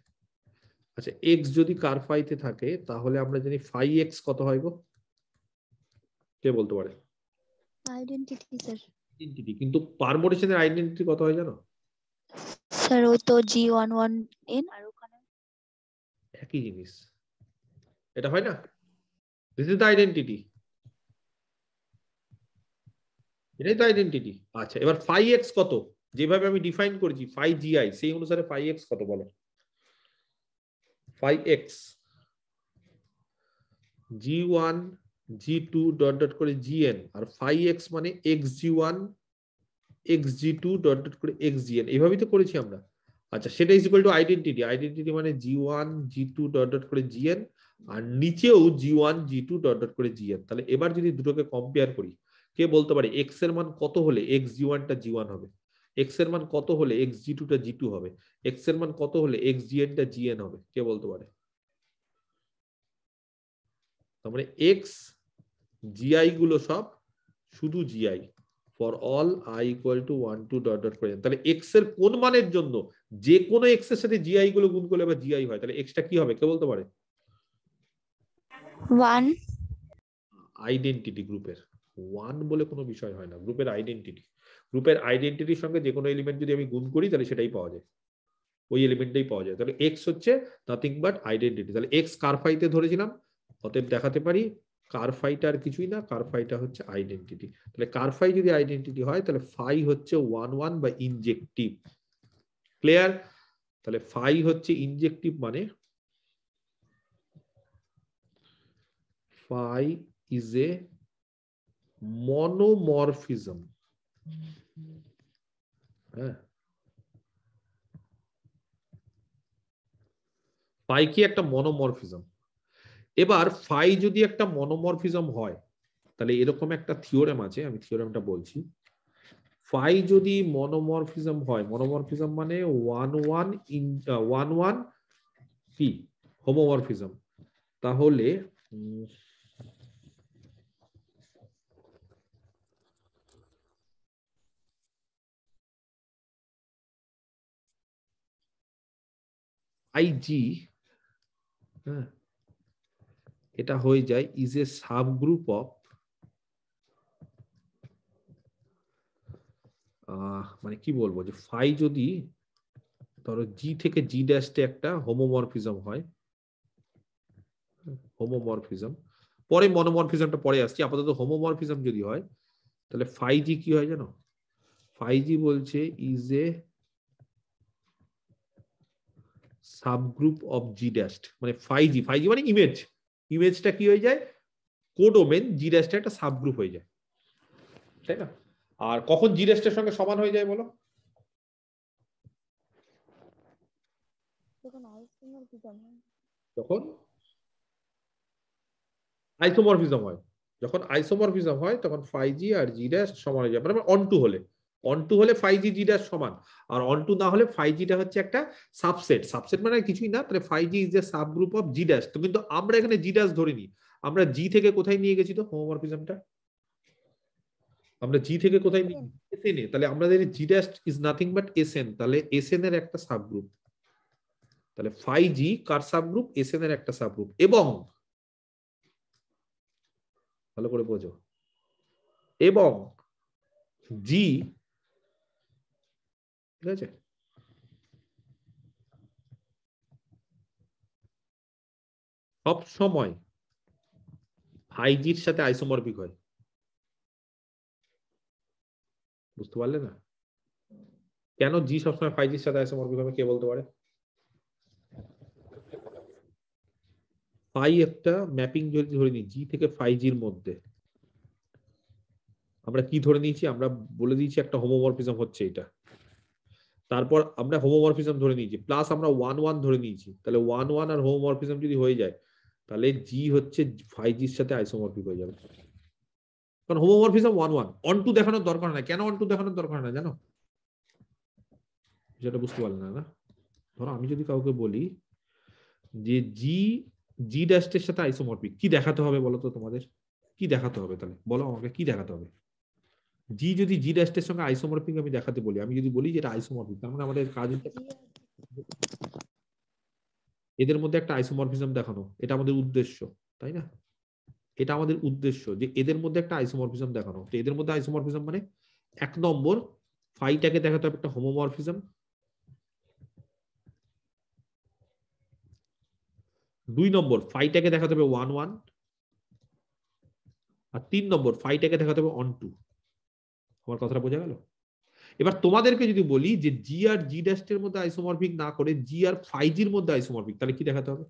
আচ্ছা এক্স যদি কার ফাইতে থাকে তাহলে আমরা জানি ফাই এক্স কত হয় গো কে বলতে পারে
আইডেন্টিটি স্যার
আইডেন্টিটি কিন্তু পারমুটেশনের আইডেন্টিটি কত হয় জানো
স্যার ওই তো জি ওয়ান এন আর ওখানে
একই জিনিস এটা হয় না দিস ইজ দ্য আইডেন্টিটি এটাই তো আইডেন্টিটি আচ্ছা এবার ফাই এক্স কত যেভাবে আমি ডিফাইন করেছি ফাই জিআই সেই অনুসারে ফাই এক্স কত বলো 5x g1 g2 dot dot করে gn আর 5x মানে xg1 xg2 ডট ডট করে xgn এইভাবেই তো করেছি আমরা আচ্ছা সেটা is equal to identity identity মানে g1 g2 ডট ডট করে gn আর নিচেও g1 g2 ডট ডট করে gn তাহলে এবার যদি দুটোকে কম্পেয়ার করি কে বলতে পারে x এর মান কত হলে xg1 টা g1 হবে এক্স এর মান কত হলে এক্স জি টুটা জি টু হবে এক্স এর মান কত হলে এক্স জি এনটা জি এন হবে কে বলতে পারে তার মানে এক্স জিআই গুলো সব শুধু GI for all I equal to one two dot dot করে তাহলে এক্স এর কোন মানের জন্য যে কোনো এক্স এর সাথে জিআই গুলো গুণ করলে বা জিআই হয় তাহলে এক্সটা কি হবে কে বলতে পারে ওয়ান আইডেন্টিটি গ্রুপের ওয়ান বলে কোনো বিষয় হয় না গ্রুপের আইডেন্টিটি গ্রুপের আইডেন্টিটির সঙ্গে যে কোনো এলিমেন্ট যদি আমি গুণ করি তাহলে সেটাই পাওয়া যায় ওই এলিমেন্টটাই পাওয়া যায় তাহলে এক্স হচ্ছে নাথিং বাট আইডেন্টিটি তাহলে এক্স কারফাইতে ধরেছিলাম অতএব দেখাতে পারি কারফাইটা আর কিছুই না কারফাইটা হচ্ছে আইডেন্টিটি তাহলে কারফাই যদি আইডেন্টিটি হয় তাহলে ফাই হচ্ছে ওয়ান ওয়ান বা ইনজেকটিভ ক্লিয়ার তাহলে ফাই হচ্ছে ইনজেকটিভ মানে ফাই ইজ এ মনোমরফিজম পাই হ্যাঁ। কি একটা মনোমরফিজম এবার ফাই যদি একটা মনোমরফিজম হয় তাহলে এরকম একটা থিওরেম আছে আমি থিওরেমটা বলছি ফাই যদি মনোমরফিজম হয় মনোমরফিজম মানে one one in one one কি হোমোমরফিজম তাহলে
আইজি হ্যাঁ এটা
হয়ে যায় ইজ এ গ্রুপ অফ মানে কি বলবো যে ফাই যদি ধরো জি থেকে জি ড্যাশতে একটা হোমোমরফিজম হয় হোমোমরফিজম পরে মনোমরফিজমটা পরে আসছে আপাতত হোমোমরফিজম যদি হয় তাহলে ফাই জি কি হয় জানো ফাই জি বলছে is a subgroup of G dash মানে ফাইভ জি ফাইভ জি মানে ইমেজ ইমেজটা কি হয়ে যায় কোডোমেন জি ড্যাশটা একটা সাবগ্রুপ হয়ে যায় তাই না আর কখন জি সঙ্গে সমান হয়ে যায় বলো যখন আইসোমরফিজম হয় যখন আইসোমরফিজম হয় তখন ফাইভ জি আর জি ড্যাশ সমান হয়ে যায় মানে অন টু হলে অন টু হলে ফাইভ জি জিটার সমান আর অন টু না হলে ফাইভ জিটা হচ্ছে একটা সাবসেট সাবসেট মানে কিছুই না তাহলে phi G is a sub group of G dash তো কিন্তু আমরা এখানে জি ড্যাশ ধরে আমরা জি থেকে কোথায় নিয়ে গেছি তো হোমোমরফিজমটা আমরা জি থেকে কোথায় নিয়ে এসএন এ তাহলে আমাদের G dash is nothing but SN তাহলে এসএন এর একটা সাবগ্রুপ তাহলে ফাইভ জি কার সাবগ্রুপ এসএন এর একটা সাবগ্রুপ এবং ভালো করে বোঝো এবং জি ঠিক আছে সব সময় ফাইজির সাথে আইসোমরফিক হয় বুঝতে পারলে না কেন জি সবসময় ফাইজির সাথে আইসোমরফিক হবে কে বলতে পারে ফাই একটা ম্যাপিং যদি ধরে নিই জি থেকে ফাইজির মধ্যে আমরা কি ধরে নিয়েছি আমরা বলে দিয়েছি একটা হোমোমরফিজম হচ্ছে এটা তারপর আমরা হোমোমরফিজম ধরে নিয়েছি প্লাস আমরা ওয়ান ওয়ান ধরে নিয়েছি তাহলে ওয়ান ওয়ান আর হোমোমরফিজম যদি হয়ে যায় তাহলে জি হচ্ছে ফাইভ জির সাথে আইসোমরফিক হয়ে যাবে কারণ homomorphism one one onto দেখানোর দরকার নাই কেন অন টু দেখানোর দরকার নাই জানো সেটা বুঝতে পারলে না না ধরো আমি যদি কাউকে বলি যে জি জি ড্যাশের সাথে আইসোমরফিক কি দেখাতে হবে বলো তো তোমাদের কি দেখাতে হবে তাহলে বলো আমাকে কি দেখাতে হবে জি যদি জি ড্যাশের সঙ্গে আইসোমরফিক আমি দেখাতে বলি আমি যদি বলি যে এটা আইসোমরফিক তার মানে আমাদের কাজ এদের মধ্যে একটা আইসোমরফিজম দেখানো এটা আমাদের উদ্দেশ্য তাই না এটা আমাদের উদ্দেশ্য যে এদের মধ্যে একটা আইসোমরফিজম দেখানো তো এদের মধ্যে আইসোমরফিজম মানে এক নম্বর ফাইটাকে দেখাতে হবে একটা হোমোমরফিজম দুই নম্বর ফাইটাকে দেখাতে হবে ওয়ান ওয়ান আর তিন নম্বর ফাইটাকে দেখাতে হবে অন টু আমার কথাটা বোঝা গেল এবার তোমাদেরকে যদি বলি যে জি আর জি ড্যাস্টের মধ্যে আইসোমরফিক না করে জি আর ফাইভ জির মধ্যে আইসোমরফিক তাহলে কি দেখাতে হবে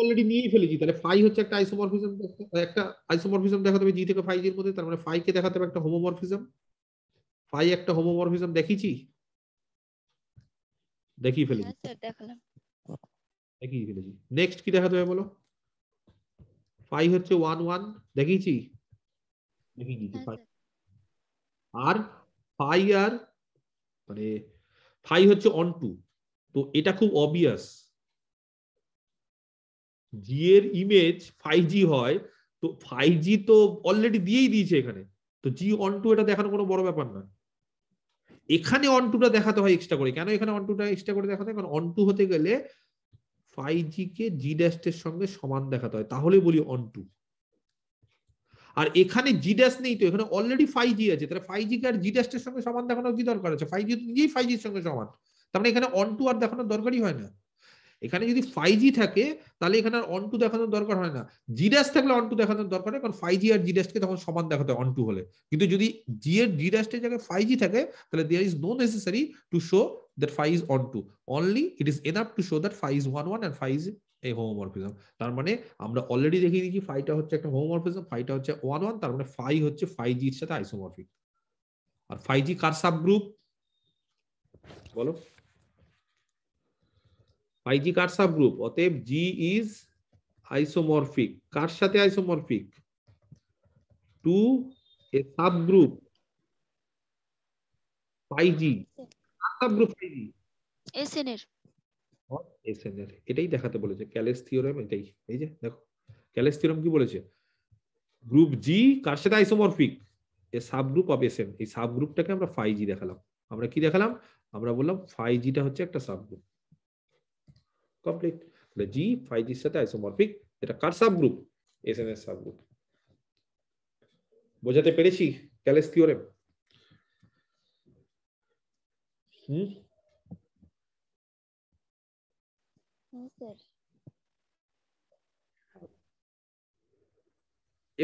অলরেডি মানে নিয়েই ফেলেছি তাহলে হচ্ছে একটা একটা দেখাতে হবে জি থেকে মধ্যে তার মানে দেখাতে হবে একটা একটা হোমোমরফিজম দেখিছি দেখিয়ে ফেলেছি
হ্যাঁ
দেখিয়ে ফেলেছি নেক্সট কি দেখাতে হবে বলো ফাইভ হচ্ছে ওয়ান ওয়ান দেখিয়েছি আর ফাই আর মানে ফাই হচ্ছে অন টু তো এটা খুব অবভিয়াস জি এর ইমেজ ফাইভ জি হয় তো ফাইভ জি তো অলরেডি দিয়েই দিয়েছে এখানে তো জি অন টু এটা দেখানো কোনো বড় ব্যাপার না এখানে অন টুটা দেখাতে হয় এক্সট্রা করে কেন এখানে অন টুটা এক্সট্রা করে দেখাতে হয় কারণ অন টু হতে গেলে ফাইভ জি কে জি ড্যাশের সঙ্গে সমান দেখাতে হয় তাহলে বলি অন টু আর এখানে জি ড্যাশ নেই তো এখানে অলরেডি ফাইভ জি আছে তাহলে ফাইভ জি কে আর জি ড্যাশের সঙ্গে সমান দেখানোর কি দরকার আছে ফাইভ জি নিজেই ফাইভ জির সঙ্গে সমান তার মানে এখানে অন টু আর দেখানোর দরকারই হয় না এখানে যদি ফাইভ জি থাকে তাহলে এখানে আর অন টু দেখানোর দরকার হয় না জিডাস থাকলে অন টু দেখানোর দরকার হয় কারণ ফাইভ জি আর জিডাসকে তখন সমান দেখাতে হয় অন টু হলে কিন্তু যদি জি এর জিডাসটের জায়গায় ফাইভ জি থাকে তাহলে there is no necessary to show that phi is onto only it is enough to show that phi is one one and phi is এই হোমোমরফিজম তার মানে আমরা অলরেডি দেখিয়ে দিয়েছি ফাইটা হচ্ছে একটা হোমোমরফিজম ফাইটা হচ্ছে ওয়ান ওয়ান তার মানে ফাই হচ্ছে ফাইভ জির সাথে আইসোমরফিক আর ফাইভ জি কার সাবগ্রুপ বলো IG কার সাবগ্রুপ অতএব G ইজ আইসোমরফিক কার সাথে isomorphic to a subgroup IG
কার সাবগ্রুপ IG SN এর
SN এর এটাই দেখাতে বলেছে ক্যালেস থিওরেম এটাই এই যে দেখো ক্যালেস থিওরেম কি বলেছে গ্রুপ জি কার সাথে isomorphic a subgroup of SN এই সাবগ্রুপটাকে আমরা ফাইভ জি দেখালাম আমরা কি দেখালাম আমরা বললাম ফাইভ জিটা হচ্ছে একটা সাবগ্রুপ কমপ্লিট তাহলে জি ফাইভ জির সাথে আইসোমরফিক এটা কার সাবগ্রুপ এস এন এর সাবগ্রুপ বোঝাতে পেরেছি ক্যালেস থিওরেম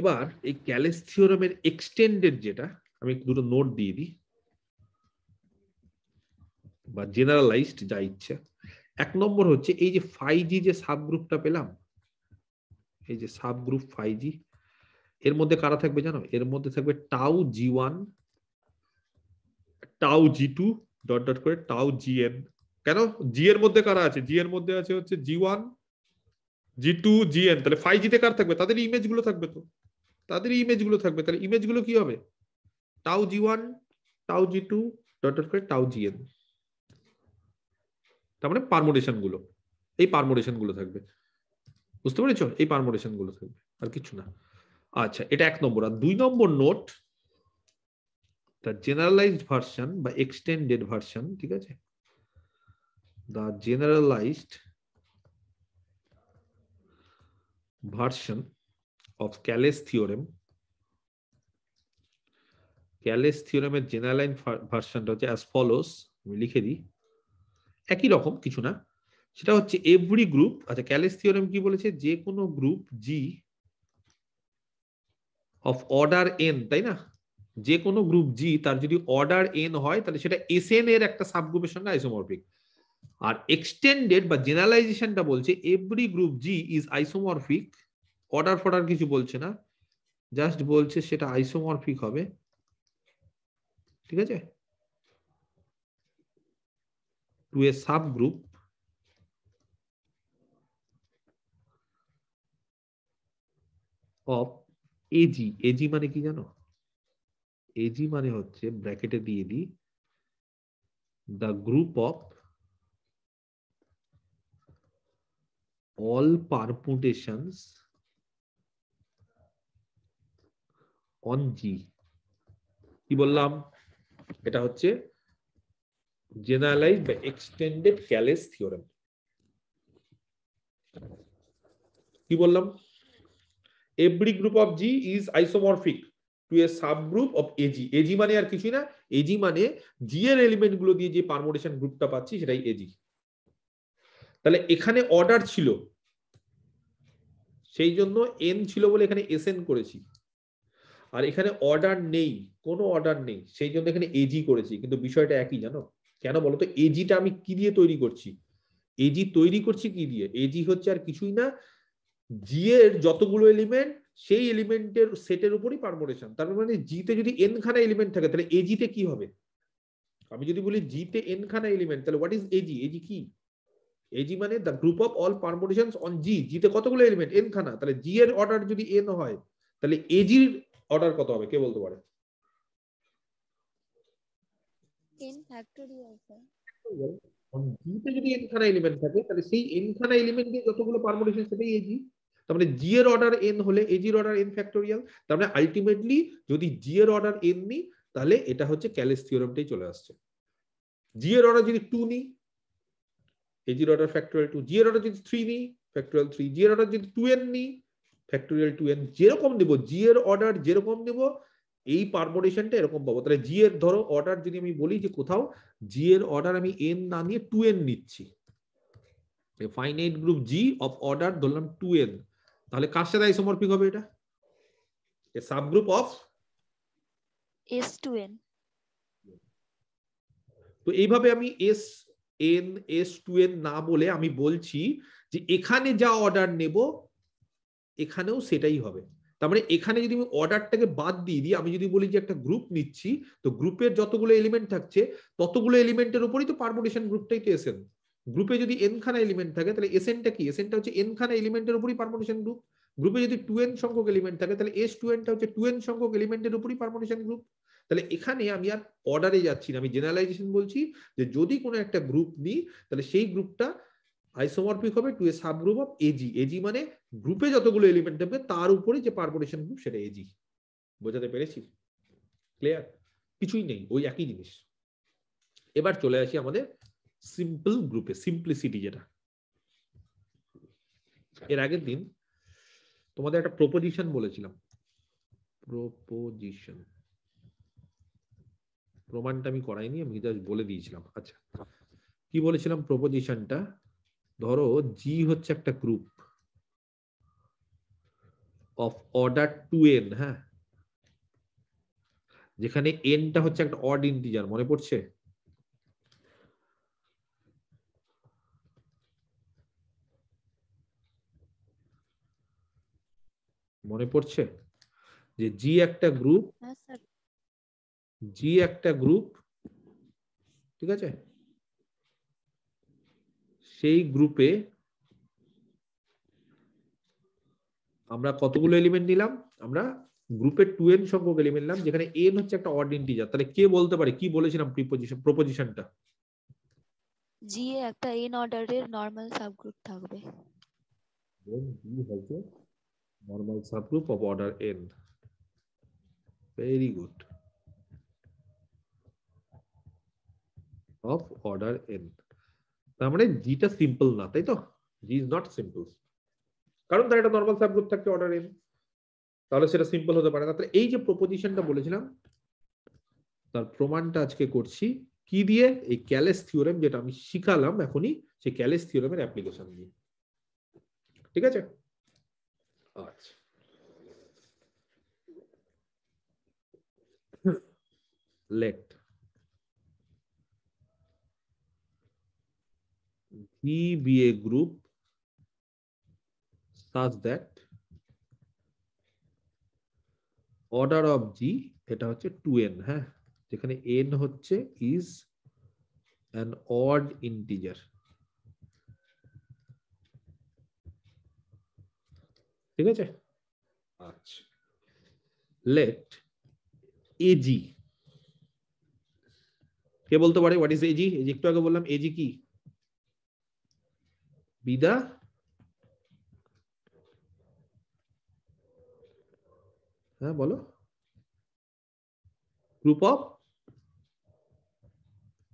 এবার এই ক্যালেস
থিওরেমের এক্সটেন্ডেড যেটা আমি দুটো নোট দিয়ে দিই বা জেনারেলাইজড যা ইচ্ছে এক নম্বর হচ্ছে এই যে জি যে সাবগ্রুপটা পেলাম এই যে সাবগ্রুপ জি এর মধ্যে কারা থাকবে জানো এর মধ্যে থাকবে tau G one tau G two dot dot করে টাউ জি এন কেন জি এর মধ্যে কারা আছে জি এর মধ্যে আছে হচ্ছে G one G two G N তাহলে ফাইভ জিতে কার থাকবে তাদের ইমেজগুলো থাকবে তো তাদের ইমেজগুলো থাকবে তাহলে ইমেজগুলো কি হবে tau G one tau G two dot dot করে টাউ জি এন তার মানে পারমোটেশন গুলো এই পারমোটেশন গুলো থাকবে বুঝতে পেরেছ এই পারমোটেশন গুলো থাকবে আর কিছু না আচ্ছা এটা এক নম্বর আর দুই নম্বর নোট দ্য জেনারেলাইজড ভার্সন বা এক্সটেন্ডেড ভার্সন ঠিক আছে the generalised version of Cayley's theorem Cayley's থিওরেমের এর জেনারেল ভার্সনটা হচ্ছে অ্যাজ ফলোস আমি লিখে দিই একই রকম কিছু না সেটা হচ্ছে এভরি গ্রুপ আচ্ছা ক্যালেস থিওরেম কি বলেছে যে কোনো group G of order N তাই না যে কোনো গ্রুপ জি তার যদি অর্ডার এন হয় তাহলে সেটা এস এন এর একটা সাবগ্রুপের সঙ্গে আইসোমরফিক আর এক্সটেন্ডেড বা জেনারেলাইজেশনটা বলছে every group G is isomorphic order ফর্ডার কিছু বলছে না জাস্ট বলছে সেটা আইসোমরফিক হবে ঠিক আছে to a subgroup of AG AG মানে কি জানো এজি মানে হচ্ছে ব্র্যাকেটে দিয়ে the the group of all permutation on G কি বললাম এটা হচ্ছে generalized by extended Calles theorem কি বললাম every group of G is isomorphic to a subgroup of AG AG মানে আর কিছুই না এজি মানে জি এর এলিমেন্ট গুলো দিয়ে যে পারমোটেশন গ্রুপটা পাচ্ছি সেটাই এজি তাহলে এখানে অর্ডার ছিল সেই জন্য এন ছিল বলে এখানে এস করেছি আর এখানে অর্ডার নেই কোনো অর্ডার নেই সেই জন্য এখানে এজি করেছি কিন্তু বিষয়টা একই জানো কেন বলতো এজিটা আমি কি দিয়ে তৈরি করছি এজি তৈরি করছি কি দিয়ে এজি হচ্ছে আর কিছুই না জি এর যতগুলো এলিমেন্ট সেই এলিমেন্টের সেটের উপরই পারমোটেশন তার মানে জিতে যদি এন খানা এলিমেন্ট থাকে তাহলে এজিতে কি হবে আমি যদি বলি জিতে এন খানা এলিমেন্ট তাহলে হোয়াট ইজ এজি এজি কি এজি মানে the group of all permutation on G জিতে কতগুলো এলিমেন্ট এন খানা তাহলে জি এর অর্ডার যদি এন হয় তাহলে এজির অর্ডার কত হবে কে বলতে পারে
n ফ্যাক্টোরিয়াল স্যার
জিতে যদি n খানা এলিমেন্ট থাকে তাহলে সেই n খানা এলিমেন্ট দিয়ে যতগুলো পারমুটেশন সেটাই এ তার মানে জি এর অর্ডার এন হলে এ জির অর্ডার এন ফ্যাক্টোরিয়াল তার মানে আলটিমেটলি যদি জি এর অর্ডার এন নিই তাহলে এটা হচ্ছে ক্যালেস থিওরামটাই চলে আসছে জি এর অর্ডার যদি টু নি এ জির অর্ডার ফ্যাক্টোরিয়াল টু জি এর অর্ডার যদি থ্রি নি ফ্যাক্টোরিয়াল থ্রি জি এর অর্ডার যদি টু এন নিই ফ্যাক্টোরিয়াল টু এন যেরকম নেব জি এর অর্ডার যেরকম নেব এই পারমোটেশনটা এরকম পাবো তাহলে জি এর ধরো অর্ডার যদি আমি বলি যে কোথাও জি এর অর্ডার আমি এন না নিয়ে টু এন নিচ্ছি finite group G of order ধরলাম টু এন তাহলে কার সাথে আইসোমরফিক হবে এটা subgroup of S two n তো এইভাবে আমি S n S two n না বলে আমি বলছি যে এখানে যা অর্ডার নেব এখানেও সেটাই হবে তার মানে এখানে যদি আমি অর্ডারটাকে বাদ দিয়ে দিই আমি যদি বলি যে একটা গ্রুপ নিচ্ছি তো গ্রুপের যতগুলো এলিমেন্ট থাকছে ততগুলো এলিমেন্টের উপরই তো পারমুটেশন গ্রুপটাই তো এসেন গ্রুপে যদি এনখানা এলিমেন্ট থাকে তাহলে এসেনটা কি এসেনটা হচ্ছে এনখানা এলিমেন্টের উপরই পারমুটেশন গ্রুপ গ্রুপে যদি টু এন সংখ্যক এলিমেন্ট থাকে তাহলে এস টু এনটা হচ্ছে টু এন সংখ্যক এলিমেন্টের উপরই পারমুটেশন গ্রুপ তাহলে এখানে আমি আর অর্ডারে যাচ্ছি না আমি জেনারেলাইজেশন বলছি যে যদি কোনো একটা গ্রুপ নিই তাহলে সেই গ্রুপটা আইসোমরফিক হবে টু মানে a sub group of AG AG মানে গ্রুপে যতগুলো এলিমেন্ট থাকবে তার উপরে যে পারপোরেশন গ্রুপ সেটা এজি বোঝাতে পেরেছি ক্লিয়ার কিছুই নেই ওই একই জিনিস এবার চলে আসি আমাদের সিম্পল গ্রুপে সিম্পলিসিটি যেটা এর আগের দিন তোমাদের একটা প্রপোজিশন বলেছিলাম প্রপোজিশন প্রমাণটা আমি করাইনি আমি জাস্ট বলে দিয়েছিলাম আচ্ছা কি বলেছিলাম প্রপোজিশনটা ধরো জি হচ্ছে একটা group of order two n হ্যাঁ যেখানে এনটা হচ্ছে একটা অড ইন্টিজার মনে পড়ছে মনে পড়ছে যে জি একটা গ্রুপ হ্যাঁ, জি একটা গ্রুপ ঠিক আছে সেই গ্রুপে আমরা কতগুলো এলিমেন্ট নিলাম আমরা গ্রুপে টু এন সংখ্যক এলিমেন্ট নিলাম যেখানে এন হচ্ছে একটা অড ইন্টিজার তাহলে কে বলতে পারে কি বলেছিলাম প্রিপোজিশন প্রপোজিশনটা
জি এ একটা এন অর্ডারের নরমাল সাবগ্রুপ থাকবে
n b has normal subgroup of order n very good of order n তার মানে জিটা সিম্পল না তাই তো জি ইজ নট সিম্পল কারণ তার একটা নর্মাল সাবগ্রুপ থাকে অর্ডার এন তাহলে সেটা সিম্পল হতে পারে না তাহলে এই যে প্রপোজিশনটা বলেছিলাম তার প্রমাণটা আজকে করছি কি দিয়ে এই ক্যালেস থিওরেম যেটা আমি শিখালাম এখনই সেই ক্যালেস থিওরেমের অ্যাপ্লিকেশন দিয়ে ঠিক আছে আচ্ছা let PBA group such that order of G এটা হচ্ছে 2n হ্যাঁ যেখানে n হচ্ছে is an odd integer ঠিক আছে আচ্ছা let ag কে বলতে পারে হোয়াট ইজ এজি একটু আগে বললাম এজি কি be the হ্যাঁ বলো গ্রুপ অফ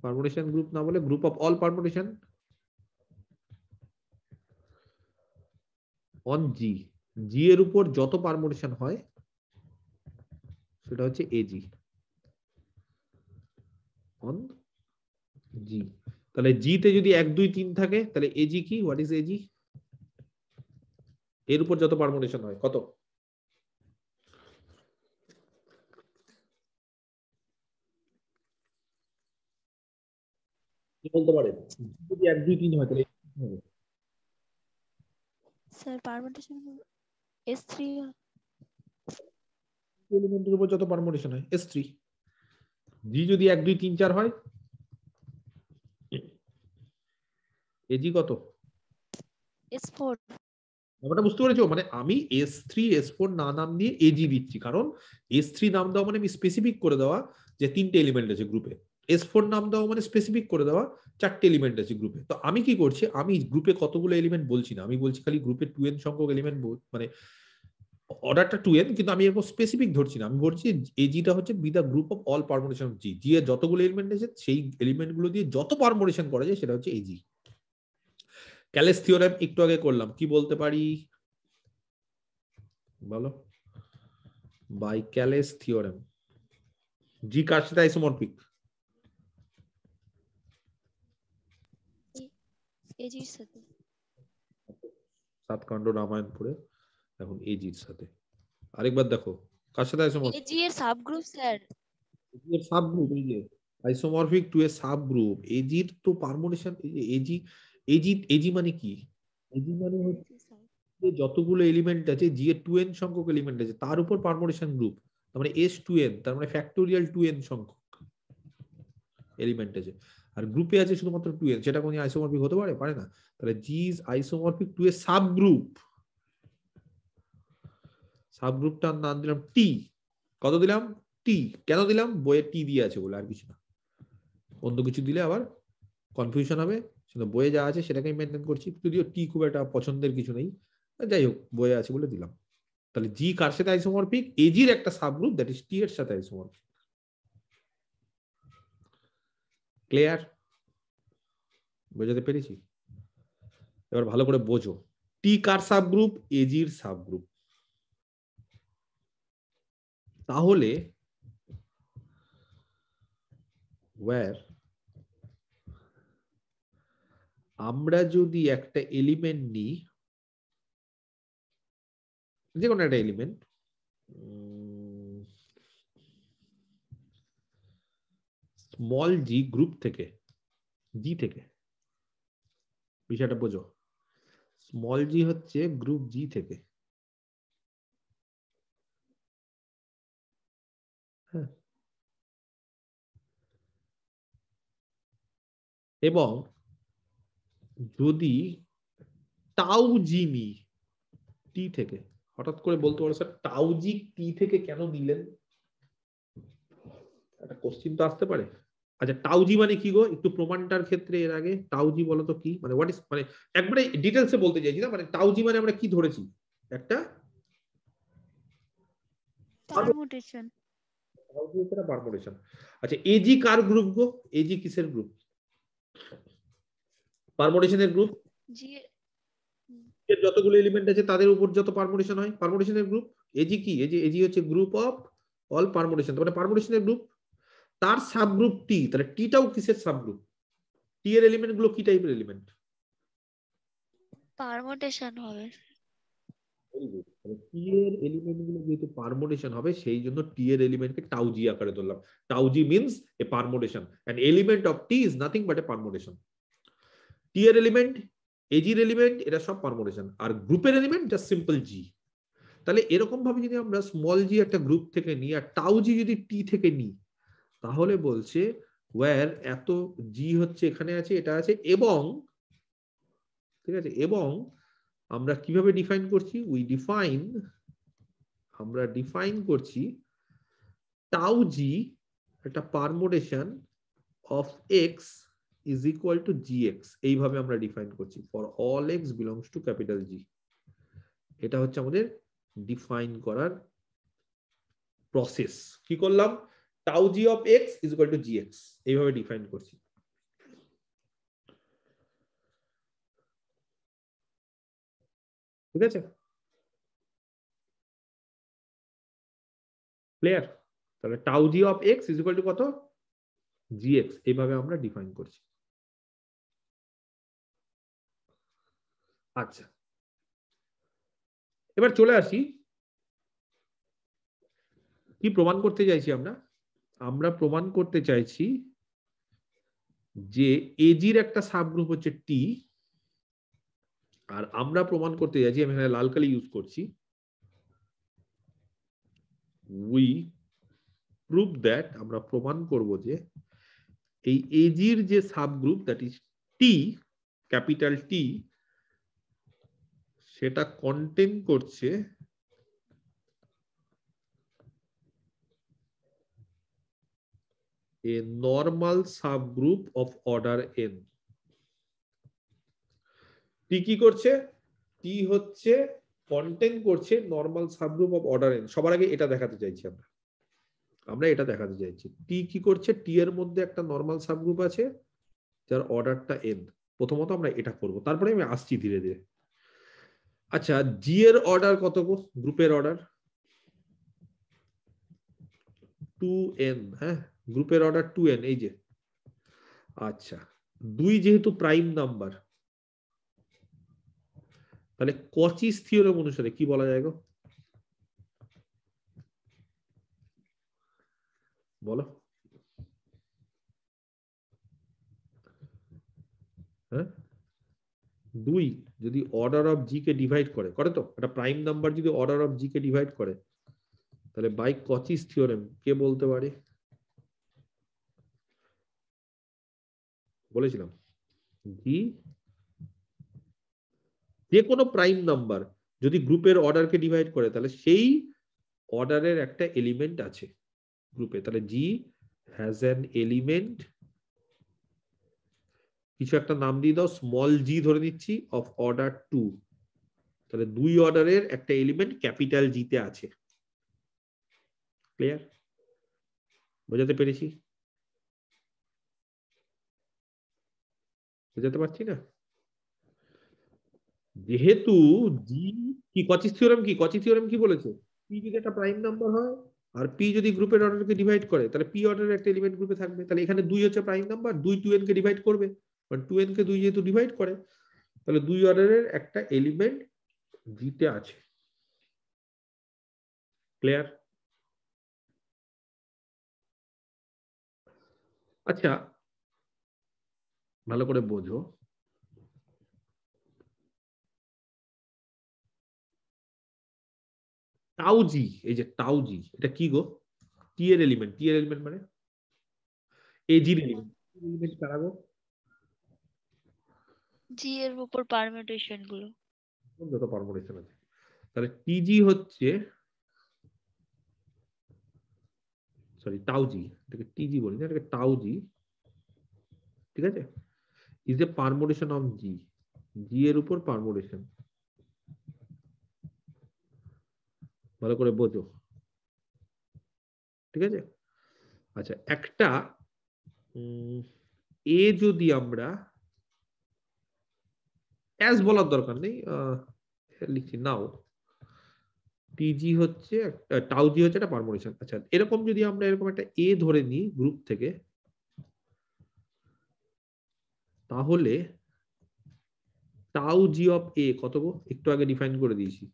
পারমোটেশন গ্রুপ না বলে group of all permutation on G G এর উপর যত পারমোটেশন হয় সেটা হচ্ছে এজি অন জি তাহলে জি তে যদি এক দুই তিন থাকে তাহলে এজি কি হোয়াট ইজ এজি এর উপর যত পারমোনেশন হয় কত
বলতে পারেন যদি এক দুই তিন হয় তাহলে স্যার পারমুটেশন S3
এলিমেন্টের উপর যত পারমোনেশন হয় এস থ্রি জি যদি এক দুই তিন চার হয় এজি কত S4 ব্যাপারটা বুঝতে পেরেছো মানে আমি S3 S4 না নাম দিয়ে এজি দিচ্ছি কারণ থ্রি নাম দাও মানে আমি স্পেসিফিক করে দেওয়া যে তিনটে এলিমেন্ট আছে গ্রুপে ফোর নাম দাও মানে স্পেসিফিক করে দেওয়া চারটে এলিমেন্ট আছে গ্রুপে তো আমি কি করছি আমি গ্রুপে কতগুলো এলিমেন্ট বলছি না আমি বলছি খালি গ্রুপে টু এন সংখ্যক এলিমেন্ট মানে অর্ডারটা টু এন কিন্তু আমি এরকম স্পেসিফিক ধরছি না আমি বলছি এজিটা হচ্ছে be the group of all permutation of G G এর যতগুলো এলিমেন্ট আছে সেই এলিমেন্টগুলো দিয়ে যত পারমোনেশন করা যায় সেটা হচ্ছে এজি ক্যালেস থিওরেম একটু আগে করলাম কি বলতে পারি বলো বাই ক্যালেস থিওরেম জি কার সাথে আইসোমরফিক এজির সাথে সাতকাণ্ড রামায়ণ পড়ে এখন এজির সাথে আরেকবার দেখো কার সাথে আইসোমরফিক
এজি এর সাবগ্রুপ স্যার
সাবগ্রুপ এই যে আইসোমরফিক টু এ সাবগ্রুপ এজির তো পারমোনেশন এজি এজি এজি মানে কি এজি মানে হচ্ছে যতগুলো এলিমেন্ট আছে জি এর টু এন সংখ্যক এলিমেন্ট আছে তার উপর পারমোটেশন গ্রুপ তার মানে এস টু এন তার মানে ফ্যাক্টোরিয়াল টু এন সংখ্যক এলিমেন্ট আছে আর গ্রুপে আছে শুধুমাত্র টু এন সেটা কোনো আইসোমরফিক হতে পারে পারে না তাহলে G is isomorphic to a sub group sub গ্রুপটার নাম দিলাম টি কত দিলাম টি কেন দিলাম বইয়ে টি দিয়ে আছে বলে আর কিছু না অন্য কিছু দিলে আবার কনফিউশন হবে সেটা বয়ে যা আছে সেটাকেই মেনটেন করছি যদিও টি খুব একটা পছন্দের কিছু নেই যাই হোক বয়ে আছে বলে দিলাম তাহলে জি কার সাথে আইসোমরফিক এজির একটা সাবগ্রুপ দ্যাট ইজ টি এর সাথে আইসোমরফিক ক্লিয়ার বোঝাতে পেরেছি এবার ভালো করে বোঝো টি কার সাবগ্রুপ এজির সাবগ্রুপ তাহলে where আমরা যদি একটা এলিমেন্ট নিই যে কোনো একটা এলিমেন্ট স্মল জি গ্রুপ থেকে জি থেকে বিষয়টা বোঝো স্মল জি হচ্ছে
গ্রুপ জি থেকে হ্যাঁ।
এবং যদি টাউজিমি টি থেকে হঠাৎ করে বলতে পারো স্যার টাউজি টি থেকে কেন নিলেন একটা কোশ্চিন তো আসতে পারে আচ্ছা টাউজি মানে কি গো একটু প্রমাণটার ক্ষেত্রে এর আগে টাউজি বলো তো কি মানে হোয়াট ইস মানে একবারে ডিটেলসে বলতে চাইছি না মানে টাউজি মানে আমরা কি ধরেছি একটা
পারমুটেশন
পারমুটেশন আচ্ছা এজি কার গ্রুপ গো এজি কিসের গ্রুপ পারমোটেশনের গ্রুপ জি এর যতগুলো এলিমেন্ট আছে তাদের উপর যত পারমোটেশন হয় পারমোটেশনের গ্রুপ এজি কি এজি এজি হচ্ছে গ্রুপ অফ অল পারমোটেশন মানে পারমোটেশনের গ্রুপ তার সাবগ্রুপ টি তাহলে টিটাও কিসের সাবগ্রুপ টি এর এলিমেন্ট গুলো কি টাইপের এলিমেন্ট
পারমোটেশন হবে
টি এর এলিমেন্ট গুলো যেহেতু পারমোটেশন হবে সেই জন্য টি এর এলিমেন্টকে টাউজি আকারে ধরলাম tau G means a permutation and element of T is nothing but a permutation T এর এলিমেন্ট এজির এলিমেন্ট এটা সব পারমোনেশন আর গ্রুপের এলিমেন্ট জাস্ট সিম্পল জি তাহলে এরকম ভাবে যদি আমরা স্মল জি একটা গ্রুপ থেকে নিই আর টাউ জি যদি টি থেকে নিই তাহলে বলছে ওয়ার এত জি হচ্ছে এখানে আছে এটা আছে এবং ঠিক আছে এবং আমরা কিভাবে ডিফাইন করছি উই ডিফাইন আমরা ডিফাইন করছি টাউ জি একটা permutation of x is equal to G x এইভাবে আমরা ডিফাইন করছি for all x belongs to capital G এটা হচ্ছে আমাদের ডিফাইন করার প্রসেস কি করলাম tau G of x is equal to G x এইভাবে ডিফাইন করছি
ঠিক আছে ক্লিয়ার
তাহলে tau G of x is equal to কত জি এক্স এইভাবে আমরা ডিফাইন করছি
আচ্ছা এবার চলে আসি কি
প্রমাণ করতে চাইছি আমরা আমরা প্রমাণ করতে চাইছি যে এজির একটা সাবগ্রুপ হচ্ছে টি আর আমরা প্রমাণ করতে চাইছি আমি এখানে লাল কালি ইউজ করছি উই প্রুভ দ্যাট আমরা প্রমাণ করব যে এই এজির যে subgroup that is T capital T সেটা কন্টেন করছে a normal subgroup of order n T কি করছে টি হচ্ছে কন্টেন করছে normal subgroup of order n সবার আগে এটা দেখাতে চাইছি আমরা আমরা এটা দেখাতে চাইছি টি কি করছে টি এর মধ্যে একটা নর্মাল সাবগ্রুপ আছে যার অর্ডারটা এন প্রথমত আমরা এটা করব তারপরে আমি আসছি ধীরে ধীরে আচ্ছা জি এর অর্ডার কত গো গ্রুপের অর্ডার টু এন হ্যাঁ গ্রুপের অর্ডার টু এন এই যে আচ্ছা দুই যেহেতু প্রাইম নাম্বার তাহলে কচি থিওরেম অনুসারে কি বলা যায় গো বলো হ্যাঁ দুই যদি অর্ডার অফ জি কে ডিভাইড করে করে তো একটা প্রাইম নাম্বার যদি অর্ডার অফ জি কে ডিভাইড করে তাহলে বাই কচিস থিওরেম কে বলতে পারে বলেছিলাম জি যে কোনো প্রাইম নাম্বার যদি গ্রুপের অর্ডারকে ডিভাইড করে তাহলে সেই অর্ডারের একটা এলিমেন্ট আছে গ্রুপে তাহলে জি হ্যাজ অ্যান এলিমেন্ট কিছু একটা নাম দিয়ে দাও স্মল জি ধরে নিচ্ছি অফ অর্ডার টু তাহলে দুই অর্ডারের একটা এলিমেন্ট ক্যাপিটাল জিতে আছে ক্লিয়ার বোঝাতে পেরেছি বোঝাতে পারছি না যেহেতু জি কি কচিস থিওরেম কি কচি থিওরেম কি বলেছে পি যদি একটা প্রাইম নাম্বার হয় আর পি যদি গ্রুপের অর্ডারকে ডিভাইড করে তাহলে পি অর্ডারের একটা এলিমেন্ট গ্রুপে থাকবে তাহলে এখানে দুই হচ্ছে প্রাইম নাম্বার দুই টু এন কে ডিভাইড করবে কারণ টু কে দুই যেহেতু ডিভাইড করে তাহলে দুই অর্ডারের একটা এলিমেন্ট
ভিতে আছে ক্লিয়ার আচ্ছা ভালো করে বোঝো
টাউজি এই যে টাউজি এটা কি গো টি এর এলিমেন্ট টি এর এলিমেন্ট মানে এজির এলিমেন্ট
এলিমেন্ট কারা গো জি এর উপর পারমিউটেশন গুলো
যত পারমিউটেশন আছে তাহলে টিজি হচ্ছে সরি টাউজি এটাকে টিজি বলি না এটাকে টাউজি ঠিক আছে is a permutation of G G এর উপর পারমোটেশন ভালো করে বোঝো ঠিক আছে আচ্ছা একটা এ যদি আমরা অ্যাজ বলার দরকার নেই লিখছি নাও টিজি হচ্ছে টাউ জি হচ্ছে একটা পারমোনেশন আচ্ছা এরকম যদি আমরা এরকম একটা এ ধরে নিই গ্রুপ থেকে তাহলে টাউ জি অফ এ কত গো একটু আগে ডিফাইন করে দিয়েছি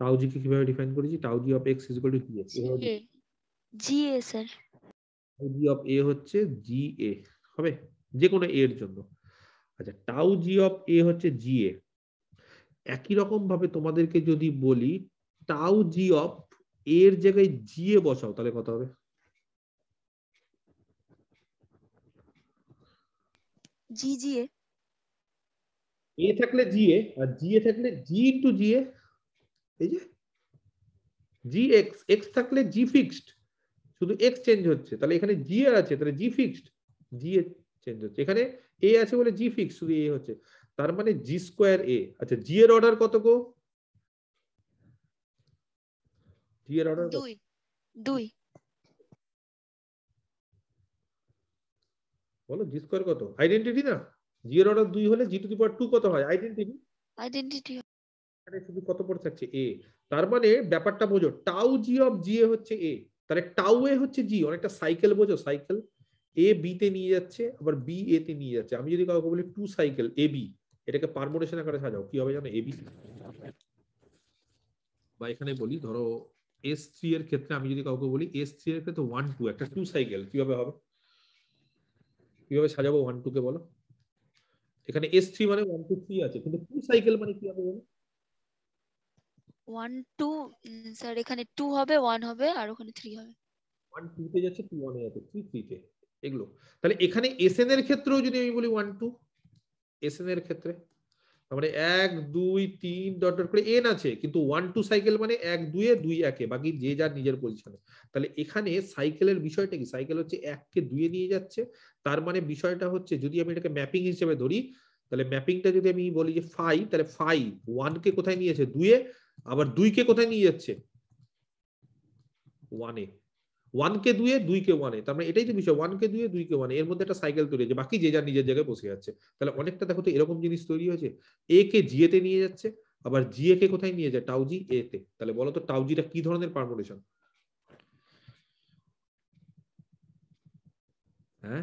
টাউ জি কে কিভাবে ডিফাইন করেছি tau G of x is equal to কি
G A sir
G of এ হচ্ছে জি এ হবে যে কোনো এ এর জন্য আচ্ছা টাউ জি অফ এ হচ্ছে জি এ একই রকম ভাবে তোমাদেরকে যদি বলি টাউ জি অফ এর জায়গায় জি এ বসাও তাহলে কত হবে জি জি এ এ থাকলে জি এ আর জি এ থাকলে জি ইনটু জি এ এই যে জি এক্স এক্স থাকলে জি ফিক্সড শুধু এক্স চেঞ্জ হচ্ছে তাহলে এখানে জি আর আছে তাহলে জি ফিক্সড জি এ চেঞ্জ হচ্ছে এখানে এ আছে বলে জি ফিক্স শুধু এ হচ্ছে তার মানে জি স্কোয়ার এ আচ্ছা জি এর অর্ডার কত গো জি এর অর্ডার দুই দুই বলো জি স্কোয়ার কত আইডেন্টিটি না জি এর অর্ডার দুই হলে জি টু দি পাওয়ার টু কত হয় আইডেন্টিটি আইডেন্টিটি এখানে শুধু কত পড়ে থাকছে এ তার মানে ব্যাপারটা বোঝো টাউ জি অফ জি এ হচ্ছে এ তাহলে টাউ এ হচ্ছে জি অনেকটা সাইকেল বোঝো সাইকেল এ বিতে নিয়ে যাচ্ছে আবার বি এ তে নিয়ে যাচ্ছে আমি যদি কাউকে বলি টু সাইকেল এ বি এটাকে পারমোটেশন আকারে সাজাও কি হবে জানো এ বি বা এখানে বলি ধরো এস থ্রি এর ক্ষেত্রে আমি যদি কাউকে বলি এস থ্রি এর ক্ষেত্রে ওয়ান টু একটা টু সাইকেল কিভাবে হবে কিভাবে সাজাবো ওয়ান টু কে বলো এখানে এস থ্রি মানে ওয়ান টু থ্রি আছে কিন্তু টু
সাইকেল মানে কি হবে বলো ওয়ান টু স্যার এখানে টু হবে ওয়ান হবে আর ওখানে থ্রি হবে
ওয়ান টু তে যাচ্ছে টু এ যাচ্ছে থ্রি থ্রি তে এগুলো তাহলে এখানে এস এর ক্ষেত্রেও যদি আমি বলি ওয়ান টু এস এর ক্ষেত্রে তারপরে মানে এক দুই তিন ডট ডট করে এন আছে কিন্তু ওয়ান টু সাইকেল মানে এক দুয়ে দুই একে বাকি যে যার নিজের পজিশনে তাহলে এখানে সাইকেলের বিষয়টা কি সাইকেল হচ্ছে এককে দুয়ে নিয়ে যাচ্ছে তার মানে বিষয়টা হচ্ছে যদি আমি এটাকে ম্যাপিং হিসেবে ধরি তাহলে ম্যাপিংটা যদি আমি বলি যে ফাইভ তাহলে ফাইভ ওয়ানকে কোথায় নিয়ে যাচ্ছে দুয়ে আবার দুই কে কোথায় নিয়ে যাচ্ছে ওয়ানে ওয়ান কে দুয়ে দুই কে ওয়ানে তার মানে এটাই তো বিষয় ওয়ানকে দুয়ে দুই কে ওয়ানে এর মধ্যে একটা সাইকেল তৈরি হয়েছে বাকি যে যার নিজের জায়গায় বসে যাচ্ছে তাহলে অনেকটা দেখো তো এরকম জিনিস তৈরি হয়েছে এ কে জিএতে নিয়ে যাচ্ছে আবার জিএ কে কোথায় নিয়ে যায় টাউজি এ তে তাহলে বলো তো টাউজিটা কি ধরনের পারমুটেশন হ্যাঁ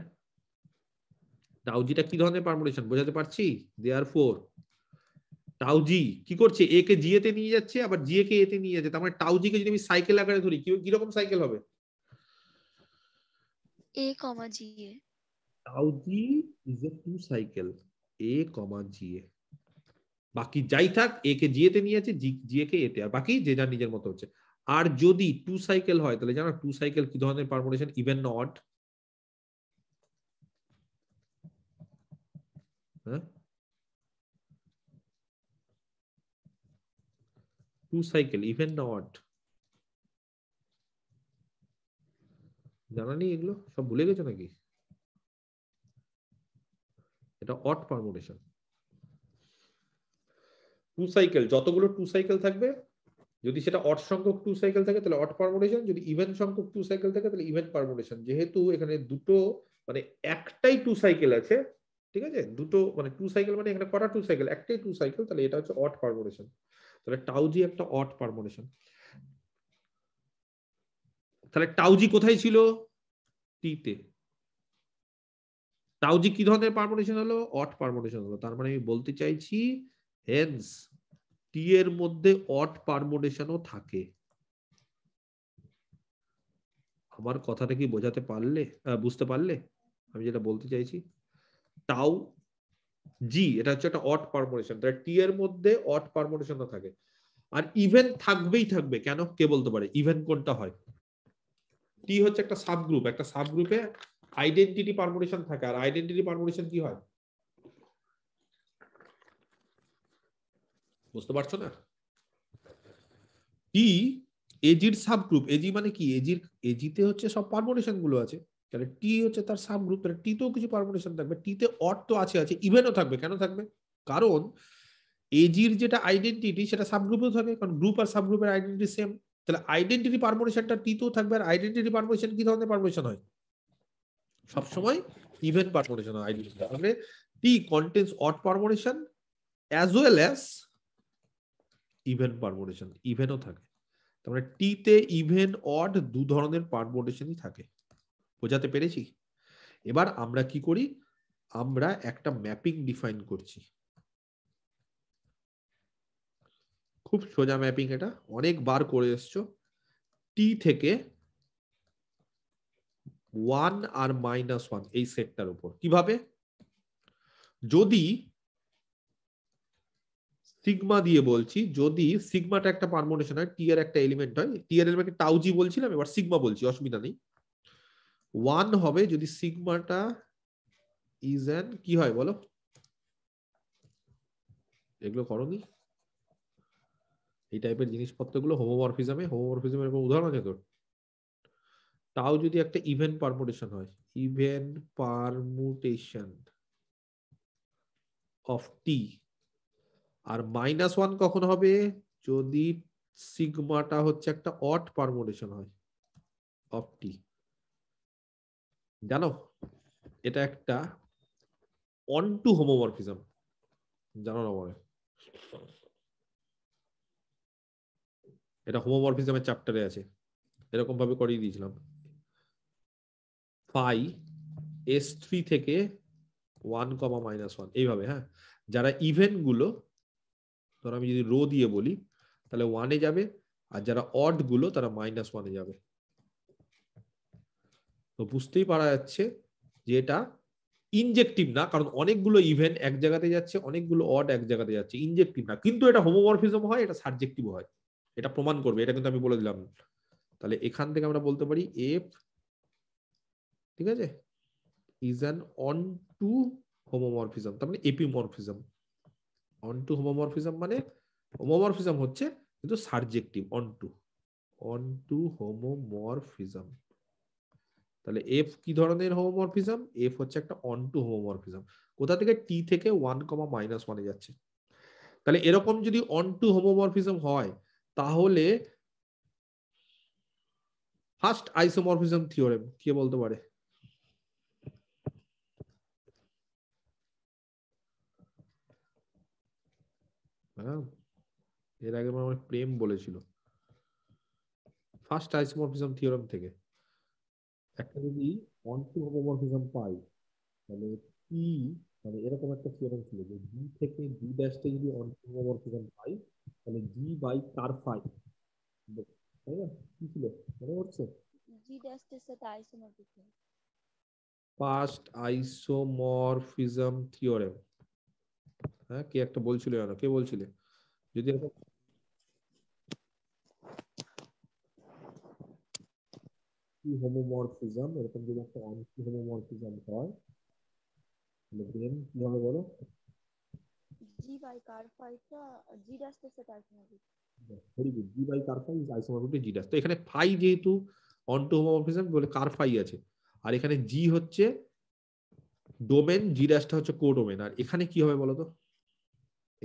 টাউজিটা কি ধরনের পারমুটেশন বোঝাতে পারছি দেয়ার ফোর টাউজি কি করছে এ কে জিএতে নিয়ে যাচ্ছে আবার জিএ কে এতে নিয়ে যাচ্ছে তার মানে টাউজিকে যদি আমি সাইকেল আকারে ধরি কি কিরকম সাইকেল হবে
a comma A.
tau g is a two cycle a comma A. বাকি যাই থাক এ কে জি তে নিয়ে আছে জি কে এ আর বাকি যে যার নিজের মতো হচ্ছে আর যদি টু সাইকেল হয় তাহলে জানো টু সাইকেল কি ধরনের permutation even not two cycle even not জানা নেই এগুলো সব ভুলে গেছো নাকি এটা অট পারমুটেশন টু সাইকেল যতগুলো টু সাইকেল থাকবে যদি সেটা অট সংখ্যক টু সাইকেল থাকে তাহলে অট পারমুটেশন যদি ইভেন সংখ্যক টু সাইকেল থাকে তাহলে ইভেন পারমুটেশন যেহেতু এখানে দুটো মানে একটাই টু সাইকেল আছে ঠিক আছে দুটো মানে টু সাইকেল মানে এখানে কটা টু সাইকেল একটাই টু সাইকেল তাহলে এটা হচ্ছে অট পারমুটেশন তাহলে টাউজি একটা অট পারমুটেশন তাহলে টাউজি কোথায় ছিল টিতে টাউজি কি ধরনের পারমোটেশন হলো অট পারমোটেশন হলো তার মানে আমি বলতে চাইছি হেন্স টি এর মধ্যে অট পারমোটেশনও থাকে আমার কথাটা কি বোঝাতে পারলে বুঝতে পারলে আমি যেটা বলতে চাইছি টাউ জি এটা হচ্ছে একটা অট পারমোটেশন তাহলে টি এর মধ্যে অট পারমোটেশনও থাকে আর ইভেন থাকবেই থাকবে কেন কে বলতে পারে ইভেন কোনটা হয় টি হচ্ছে একটা সাবগ্রুপ একটা সাবগ্রুপে আইডেন্টিটি পারমিশন থাকে আর আইডেন্টিটি পারমিশন কি হয় বুঝতে পারছো না টি এজির সাবগ্রুপ এজি মানে কি এজির এজিতে হচ্ছে সব পারমিশন গুলো আছে তাহলে টি হচ্ছে তার সাবগ্রুপ তাহলে টিতেও কিছু পারমিশন থাকবে টিতে অট তো আছে আছে ইভেনও থাকবে কেন থাকবে কারণ এজির যেটা আইডেন্টিটি সেটা সাবগ্রুপেও থাকে কারণ গ্রুপ আর সাবগ্রুপের আইডেন্টিটি সেম তাহলে আইডেন্টিটি টি তো থাকবে আর আইডেন্টিটি পারপোরেশন কি ধরনের পারপোরেশন হয় সবসময় ইভেন্ট পারপোরেশন হয় আইডেন্টিটি তাহলে T contains odd permutation as well as even permutation ইভেনও থাকে তারপরে টিতে ইভেন অড দু ধরনের পারপোরেশনই থাকে বোঝাতে পেরেছি এবার আমরা কি করি আমরা একটা ম্যাপিং ডিফাইন করছি খুব সোজা ম্যাপিং এটা অনেক বার করে এসছো টি থেকে ওয়ান আর মাইনাস ওয়ান এই সেটটার উপর কিভাবে যদি সিগমা দিয়ে বলছি যদি সিগমাটা একটা পারমোটেশন হয় টি এর একটা এলিমেন্ট হয় টি এর এলিমেন্ট টাউজি বলছিলাম এবার সিগমা বলছি অসুবিধা নেই ওয়ান হবে যদি সিগমাটা ইজ অ্যান কি হয় বলো এগুলো করো এই টাইপের জিনিসপত্রগুলো হোমোমরফিজমে হোমোমরফিজমের কোনো উদাহরণ আছে তোর তাও যদি একটা ইভেন্ট পারমুটেশন হয় ইভেন্ট পারমুটেশন অফ টি আর মাইনাস ওয়ান কখন হবে যদি সিগমাটা হচ্ছে একটা অট পারমুটেশন হয় অফ টি জানো এটা একটা অন টু হোমোমরফিজম জানো না মনে এটা এর চ্যাপ্টারে আছে এরকম ভাবে করিয়ে দিয়েছিলাম ফাই এস থ্রি থেকে ওয়ান কমা মাইনাস ওয়ান এইভাবে হ্যাঁ যারা গুলো ধর আমি যদি রো দিয়ে বলি তাহলে ওয়ানে যাবে আর যারা অড গুলো তারা মাইনাস ওয়ানে যাবে তো বুঝতেই পারা যাচ্ছে যে এটা ইনজেক্টিভ না কারণ অনেকগুলো ইভেন্ট এক জায়গাতে যাচ্ছে অনেকগুলো অড এক জায়গাতে যাচ্ছে ইনজেক্টিভ না কিন্তু এটা হোমোমরফিজম হয় এটা সাবজেক্টিভ হয় এটা প্রমাণ করবে এটা কিন্তু আমি বলে দিলাম তাহলে এখান থেকে আমরা বলতে পারি এফ ঠিক আছে is an onto homomorphism তার মানে এপিমরফিজম অন টু হোমোমরফিজম মানে হোমোমরফিজম হচ্ছে কিন্তু surjective onto onto homomorphism তাহলে এফ কি ধরনের হোমোমরফিজম এফ হচ্ছে একটা অন টু হোমোমরফিজম কোথা থেকে টি থেকে ওয়ান কমা মাইনাস ওয়ানে যাচ্ছে তাহলে এরকম যদি অন টু হোমোমরফিজম হয় তাহলে ফার্স্ট আইসোমরফিজম থিওরেম কে বলতে পারে হ্যাঁ, এর আগে আমার প্রেম বলেছিল ফার্স্ট আইসোমরফিজম থিওরেম থেকে একটা যদি অন্তিম হোমোমরফিজম পাই তাহলে পি মানে এরকম একটা থিওরেম ছিল যে বি থেকে বি ড্যাশটা যদি অন্তিম হোমোমরফিজম পাই তাহলে জি বাই কার ফাই তাই না কি ছিল মনে
পড়ছে জি
আইসোমরফিজম থিওরেম হ্যাঁ কে একটা বলছিল জানো কে যদি এরকম হোমোমরফিজম এরকম যদি একটা অ্যান্টি হোমোমরফিজম হয় তাহলে ব্রেন কি হবে বলো
G by car phi টা G dash to
G dash তো এখানে phi যেহেতু অন্টো বলে কার phi আছে আর এখানে জি হচ্ছে ডোমেন জি ড্যাশটা হচ্ছে কো ডোমেন আর এখানে কি হবে বলো তো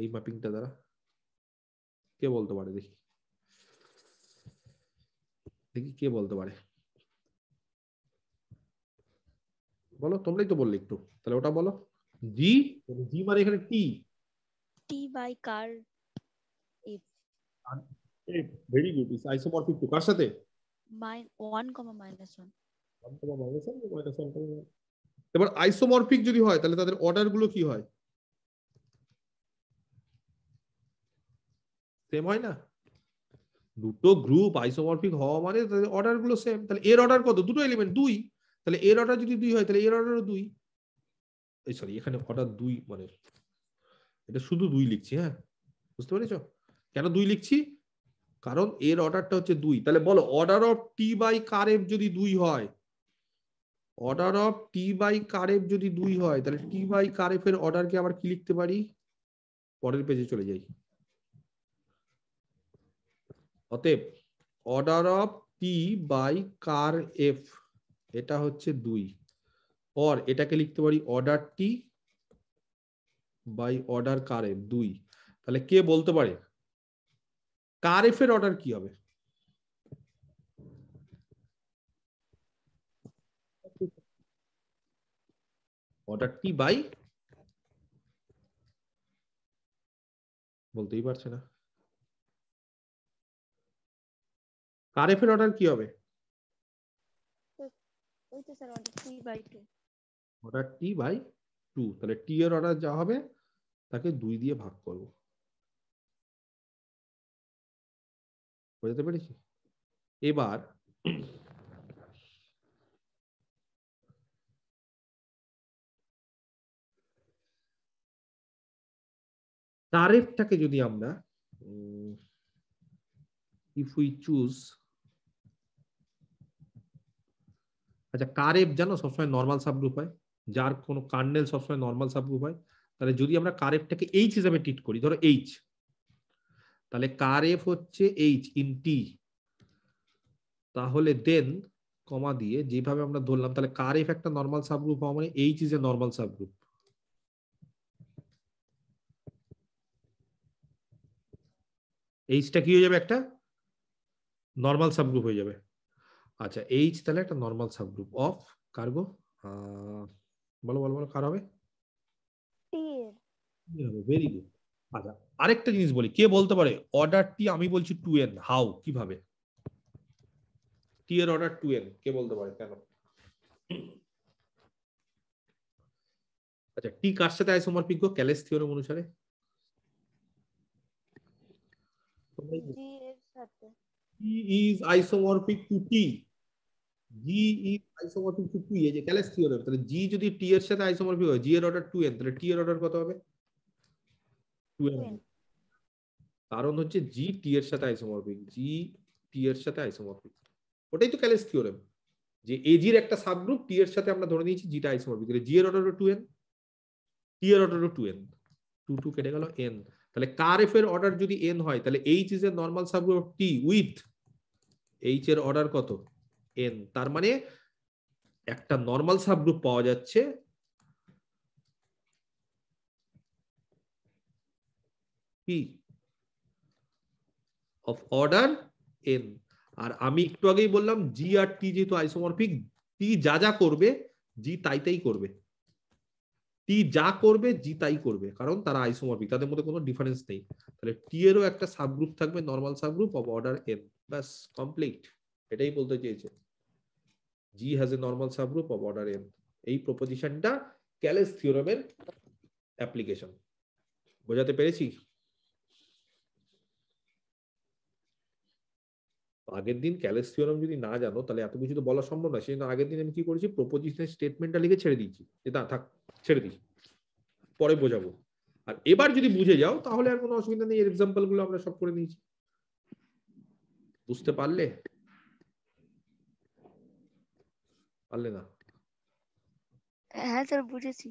এই ম্যাপিংটা দ্বারা কে বলতে পারে দেখি দেখি কে বলতে পারে বলো তোমরাই তো বললে একটু তাহলে ওটা বলো জি জি মানে এখানে টি
t by car
if very good is isomorphic to কার সাথে
min 1 comma minus 1
1 comma minus 1 minus 1 এবার আইসোমরফিক যদি হয় তাহলে তাদের অর্ডার গুলো কি হয় সেম হয় না দুটো গ্রুপ আইসোমরফিক হওয়া মানে তাদের অর্ডার গুলো সেম তাহলে এর অর্ডার কত দুটো এলিমেন্ট দুই তাহলে এর অর্ডার যদি দুই হয় তাহলে এর অর্ডারও দুই এই সরি এখানে অর্ডার দুই মানে এটা শুধু দুই লিখছি হ্যাঁ বুঝতে পেরেছ কেন দুই লিখছি কারণ এর অর্ডারটা হচ্ছে দুই তাহলে বলো order of T by ker f যদি দুই হয় order of T by ker f যদি দুই হয় তাহলে টি বাই কারেফের অর্ডারকে আবার কি লিখতে পারি পরের পেজে চলে যাই অতএব order of T by ker f এটা হচ্ছে দুই অর এটাকে লিখতে পারি order T by order ker f দুই তাহলে কে বলতে পারে এর অর্ডার কি হবে অর্ডারটি বাই বলতেই পারছে না এর অর্ডার কি হবে অর্ডার টি বাই টু তাহলে টি এর অর্ডার যা হবে তাকে দুই দিয়ে ভাগ করব
বোঝাতে পেরেছি এবার তারেফটাকে যদি আমরা ইফ উই চুজ
আচ্ছা কারেফ জানো সবসময় নর্মাল সাবগ্রুপ হয় যার কোনো কার্নেল সবসময় নর্মাল সাবগ্রুপ হয় তাহলে যদি আমরা কারেফটাকে এইচ হিসাবে ট্রিট করি ধরো এইচ তাহলে কারেফ হচ্ছে এইচ ইন টি তাহলে দেন কমা দিয়ে যেভাবে আমরা ধরলাম তাহলে কারেফ একটা নর্মাল সাবগ্রুপ হওয়া মানে H is a normal subgroup এইচটা কি হয়ে যাবে একটা নর্মাল সাবগ্রুপ হয়ে যাবে আচ্ছা এইচ তাহলে একটা নর্মাল সাবগ্রুপ অফ কার্গো বলো বলো বলো কার হবে হবে ভেরি গুড আচ্ছা আরেকটা জিনিস বলি কে বলতে পারে অর্ডারটি আমি বলছি টু এন হাউ কিভাবে টি এর অর্ডার টু এন কে বলতে পারে কেন আচ্ছা টি কার সাথে আইসোমরফিক গো ক্যালেস থিওরম অনুসারে T is isomorphic to T G is isomorphic to T এই যে ক্যালেস থিওরেম তাহলে জি যদি টি এর সাথে আইসোমরফিক হয় জি এর অর্ডার টু এন তাহলে টি এর অর্ডার কত হবে কারণ হচ্ছে জি টি এর সাথে আইসোমরফিক জি টি এর সাথে আইসোমরফিক ওটাই তো ক্যালেস থিওরেম যে এজির একটা সাবগ্রুপ টি এর সাথে আমরা ধরে নিয়েছি জিটা আইসোমরফিক জি এর অর্ডার টু এন টি এর order two n two two কেটে গেল এন তাহলে কার এফ এর অর্ডার যদি এন হয় তাহলে H is a normal subgroup T with H এর অর্ডার কত এন তার মানে একটা নর্মাল সাবগ্রুপ পাওয়া যাচ্ছে p of order n আর আমি একটু আগেই বললাম জি আর টি যেহেতু আইসোমরফিক টি যা যা করবে জি তাই তাই করবে টি যা করবে জি তাই করবে কারণ তারা আইসোমরফিক তাদের মধ্যে কোনো ডিফারেন্স নেই তাহলে টি এরও একটা সাবগ্রুপ থাকবে normal subgroup of order n ব্যাস কমপ্লিট এটাই বলতে চেয়েছে G has a normal subgroup of order n এই প্রপোজিশনটা ক্যালেস থিওরেমের অ্যাপ্লিকেশন বোঝাতে পেরেছি আগের দিন ক্যালেসিয়াম থিওরাম যদি না জানো তাহলে এত কিছু তো বলা সম্ভব না সেই জন্য আগের দিন আমি কি করেছি প্রপোজিশনের স্টেটমেন্টটা লিখে ছেড়ে দিয়েছি যে না থাক ছেড়ে দিচ্ছি পরে বোঝাবো আর এবার যদি বুঝে যাও তাহলে আর কোনো অসুবিধা নেই এর এক্সাম্পল গুলো আমরা সব করে নিয়েছি বুঝতে পারলে পারলে না
হ্যাঁ স্যার বুঝেছি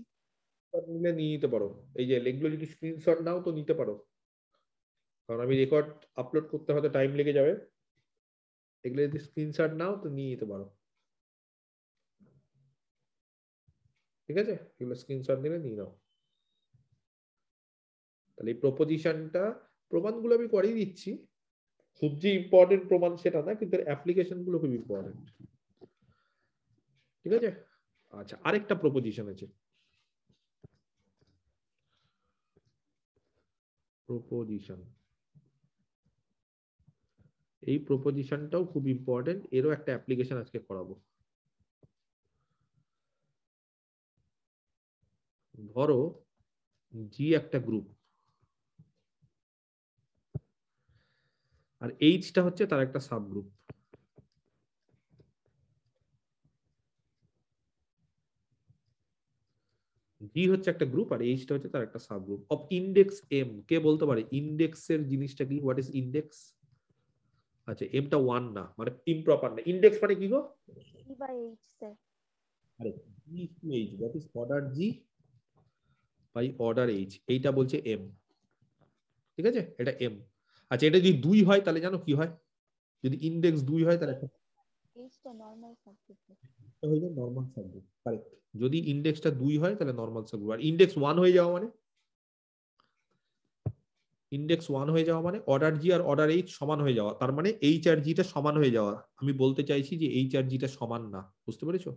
নিয়ে নিতে পারো এই যে এগুলো যদি স্ক্রিনশট নাও তো নিতে পারো কারণ আমি রেকর্ড আপলোড করতে হয়তো টাইম লেগে যাবে এগুলো যদি স্ক্রিনশট নাও তো নিয়ে যেতে পারো ঠিক আছে এগুলো স্ক্রিনশট নিলে নিয়ে নাও তাহলে এই প্রপোজিশনটা প্রমাণগুলো আমি করেই দিচ্ছি খুব যে ইম্পর্টেন্ট প্রমাণ সেটা না কিন্তু অ্যাপ্লিকেশন গুলো খুব ইম্পর্টেন্ট ঠিক আছে আচ্ছা আরেকটা প্রপোজিশন আছে প্রপোজিশন এই প্রপোজিশনটাও খুব ইম্পর্টেন্ট এরও একটা অ্যাপ্লিকেশন আজকে করাবো ধরো জি একটা গ্রুপ আর এইচটা হচ্ছে তার একটা সাবগ্রুপ জি হচ্ছে একটা গ্রুপ আর এইচটা হচ্ছে তার একটা গ্রুপ অফ ইন্ডেক্স এম কে বলতে পারে ইন্ডেক্সের জিনিসটা কি হোয়াট ইজ ইন্ডেক্স আচ্ছা এমটা ওয়ান না মানে ইমপ্রপার না ইন্ডেক্স মানে কি গো ই by H sir G to H that is order G by order H এইটা বলছে এম ঠিক আছে এটা এম আচ্ছা এটা যদি দুই হয় তাহলে জানো কি হয় যদি ইন্ডেক্স দুই হয় তাহলে হয়ে যায় নর্মাল সাবজেক্ট কারেক্ট যদি ইন্ডেক্সটা দুই হয় তাহলে নর্মাল সাবগ্রুপ আর ইন্ডেক্স ওয়ান হয়ে যাওয়া মানে ইন্ডেক্স ওয়ান হয়ে যাওয়া মানে অর্ডার জি আর অর্ডার এইচ সমান হয়ে যাওয়া তার মানে এইচ আর জিটা সমান হয়ে যাওয়া আমি বলতে চাইছি যে এইচ আর জিটা সমান না বুঝতে পেরেছো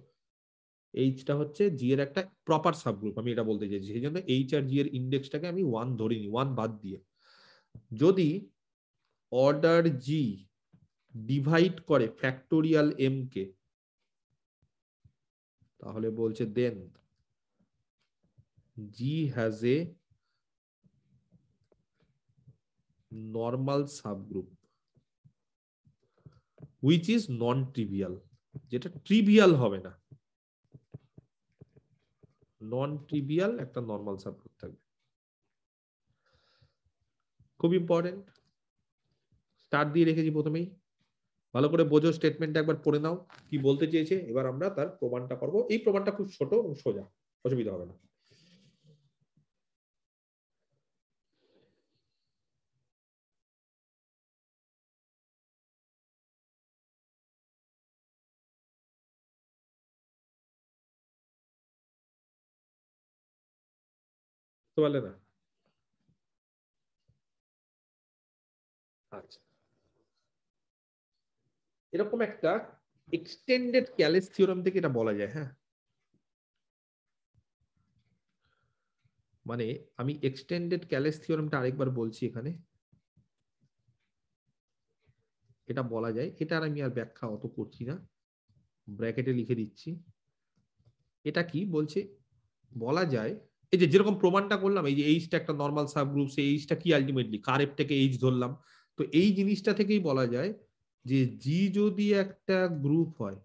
এইচটা হচ্ছে জি এর একটা প্রপার সাবগ্রুপ আমি এটা বলতে চাইছি সেই জন্য এইচ আর জি এর ইন্ডেক্সটাকে আমি ওয়ান ধরিনি ওয়ান বাদ দিয়ে যদি অর্ডার জি ডিভাইড করে ফ্যাক্টোরিয়াল এম কে তাহলে বলছে then G has a normal subgroup which is non trivial যেটা ট্রিভিয়াল হবে না নন ট্রিভিয়াল একটা নর্মাল সাবগ্রুপ থাকবে খুব ইম্পর্টেন্ট স্টার দিয়ে রেখেছি প্রথমেই ভালো করে বোঝো স্টেটমেন্টটা একবার পড়ে নাও কি বলতে চেয়েছে এবার আমরা তার প্রমাণটা করব এই প্রমাণটা খুব ছোট এবং সোজা অসুবিধা হবে
না পারলে না আচ্ছা এরকম একটা
এক্সটেন্ডেড ক্যালেস থিওরাম থেকে এটা বলা যায় হ্যাঁ মানে আমি এক্সটেন্ডেড ক্যালেস থিওরামটা আরেকবার বলছি এখানে এটা বলা যায় এটার আমি আর ব্যাখ্যা অত করছি না ব্র্যাকেটে লিখে দিচ্ছি এটা কি বলছে বলা যায় এই যে যেরকম প্রমাণটা করলাম এই যে এইচটা একটা নর্মাল সাব গ্রুপ সেই এইচটা কি আলটিমেটলি কারেপটাকে এইচ ধরলাম তো এই জিনিসটা থেকেই বলা যায় যে জি যদি একটা গ্রুপ হয়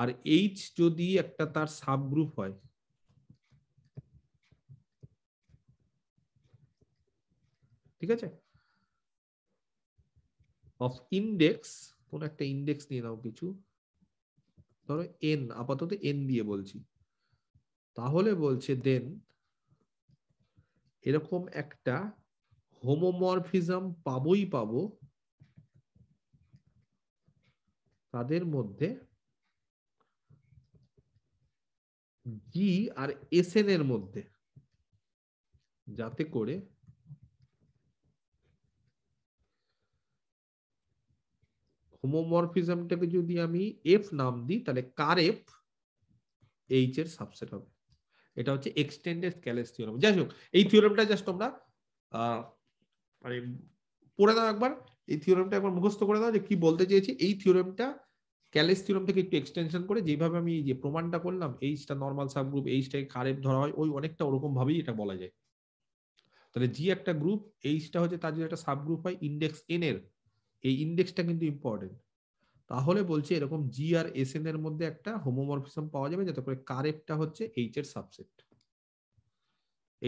আর এইচ যদি একটা তার সাব গ্রুপ হয় ঠিক আছে অফ ইন্ডেক্স কোন একটা ইন্ডেক্স নিয়ে নাও কিছু ধরো এন আপাতত এন দিয়ে বলছি তাহলে বলছে দেন এরকম একটা হোমোমরফিজম পাবই পাবো তাদের মধ্যে জি আর এস এর মধ্যে যাতে করে হোমোমরফিজমটাকে যদি আমি এফ নাম দিই তাহলে কার এফ এইচ এর সাবসেট হবে এটা হচ্ছে এক্সটেন্ডেড ক্যালেস থিওরাম যাই হোক এই থিওরামটা জাস্ট তোমরা মানে পড়ে দাও একবার এই থিওরামটা একবার মুখস্থ করে দাও যে কি বলতে চেয়েছি এই থিওরামটা ক্যালেস থিওরাম থেকে একটু এক্সটেনশন করে যেভাবে আমি যে প্রমাণটা করলাম এইচটা নর্মাল সাবগ্রুপ এইচটাকে কারেপ ধরা হয় ওই অনেকটা ওরকম ভাবেই এটা বলা যায় তাহলে জি একটা গ্রুপ এইচটা হচ্ছে তার যদি একটা সাবগ্রুপ হয় ইন্ডেক্স এন এর এই ইন্ডেক্সটা কিন্তু ইম্পর্টেন্ট তাহলে বলছি এরকম জি আর এস এন এর মধ্যে একটা হোমোমরফিজম পাওয়া যাবে যাতে করে কারেপটা হচ্ছে এইচ এর সাবসেট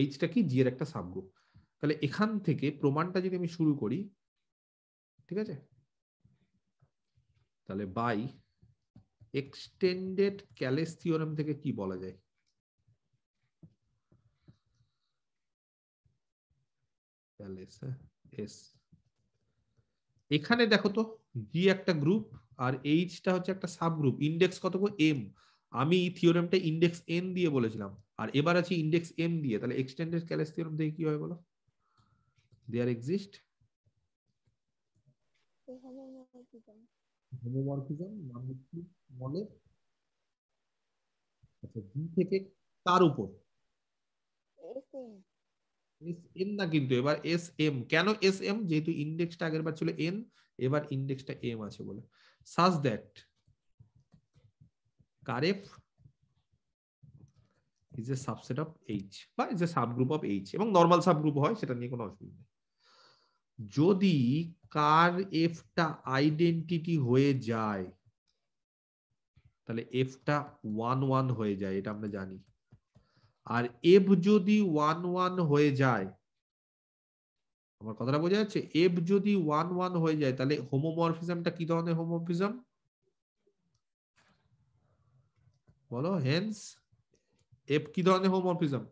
এইচটা কি জি এর একটা সাবগ্রুপ তাহলে এখান থেকে প্রমাণটা যদি আমি শুরু করি ঠিক আছে তাহলে বাই এক্সটেন্ডেড ক্যালেস থিওরেম থেকে কি বলা যায় ক্যালেস এস এখানে দেখো তো জি একটা গ্রুপ আর এইচটা হচ্ছে একটা সাবগ্রুপ ইন্ডেক্স কত এম আমি থিওরেমটা ইন্ডেক্স এন দিয়ে বলেছিলাম আর এবার আছে ইন্ডেক্স এম দিয়ে তাহলে এক্সটেন্ডেড ক্যালেস থিওরেম থেকে কি হয় বলো দেয়ার এক্সিস্ট হোমোমরফিজম মানে কি বলে আচ্ছা ডি থেকে তার উপর এস এম না কিন্তু এবার এস এম কেন এস এম যেহেতু ইন্ডেক্সটা আগের বার ছিল এন এবার ইন্ডেক্সটা এম আছে বলে such that caref is a subset of h বা is a subgroup of h এবং নরমাল সাবগ্রুপ হয় সেটা নিয়ে কোনো অসুবিধা নেই যদি কার এফটা আইডেন্টিটি হয়ে যায় তাহলে এফটা ওয়ান ওয়ান হয়ে যায় এটা আমরা জানি আর এফ যদি ওয়ান ওয়ান হয়ে যায় আমার কথাটা বোঝা যাচ্ছে এফ যদি ওয়ান ওয়ান হয়ে যায় তাহলে হোমোমরফিজমটা কি ধরনের হোমোমরফিজম বলো হেন্স এফ কি ধরনের হোমোমরফিজম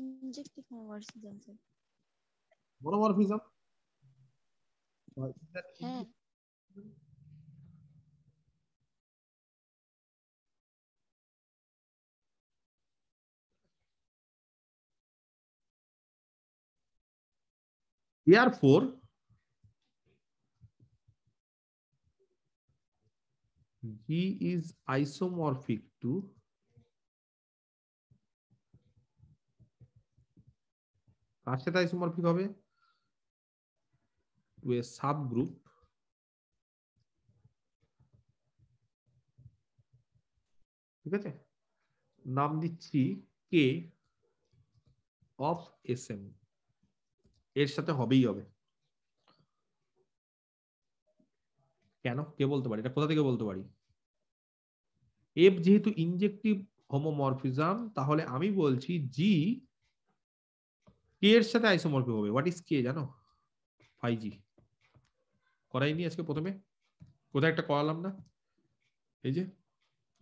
ইনজেক্টিভ হোমোমরফিজম স্যার হ্যাঁ Therefore,
G is isomorphic to কার সাথে আইসোমরফিক হবে টু এ গ্রুপ ঠিক আছে নাম দিচ্ছি কে অফ এস এম এর সাথে হবেই হবে কেন কে বলতে পারি এটা কোথা থেকে বলতে পারি এফ যেহেতু ইনজেকটিভ হোমোমরফিজম তাহলে আমি বলছি জি কে এর সাথে আইসোমরফিক হবে হোয়াট ইজ কে জানো ফাইভ জি করাইনি আজকে প্রথমে কোথায় একটা করালাম না এই যে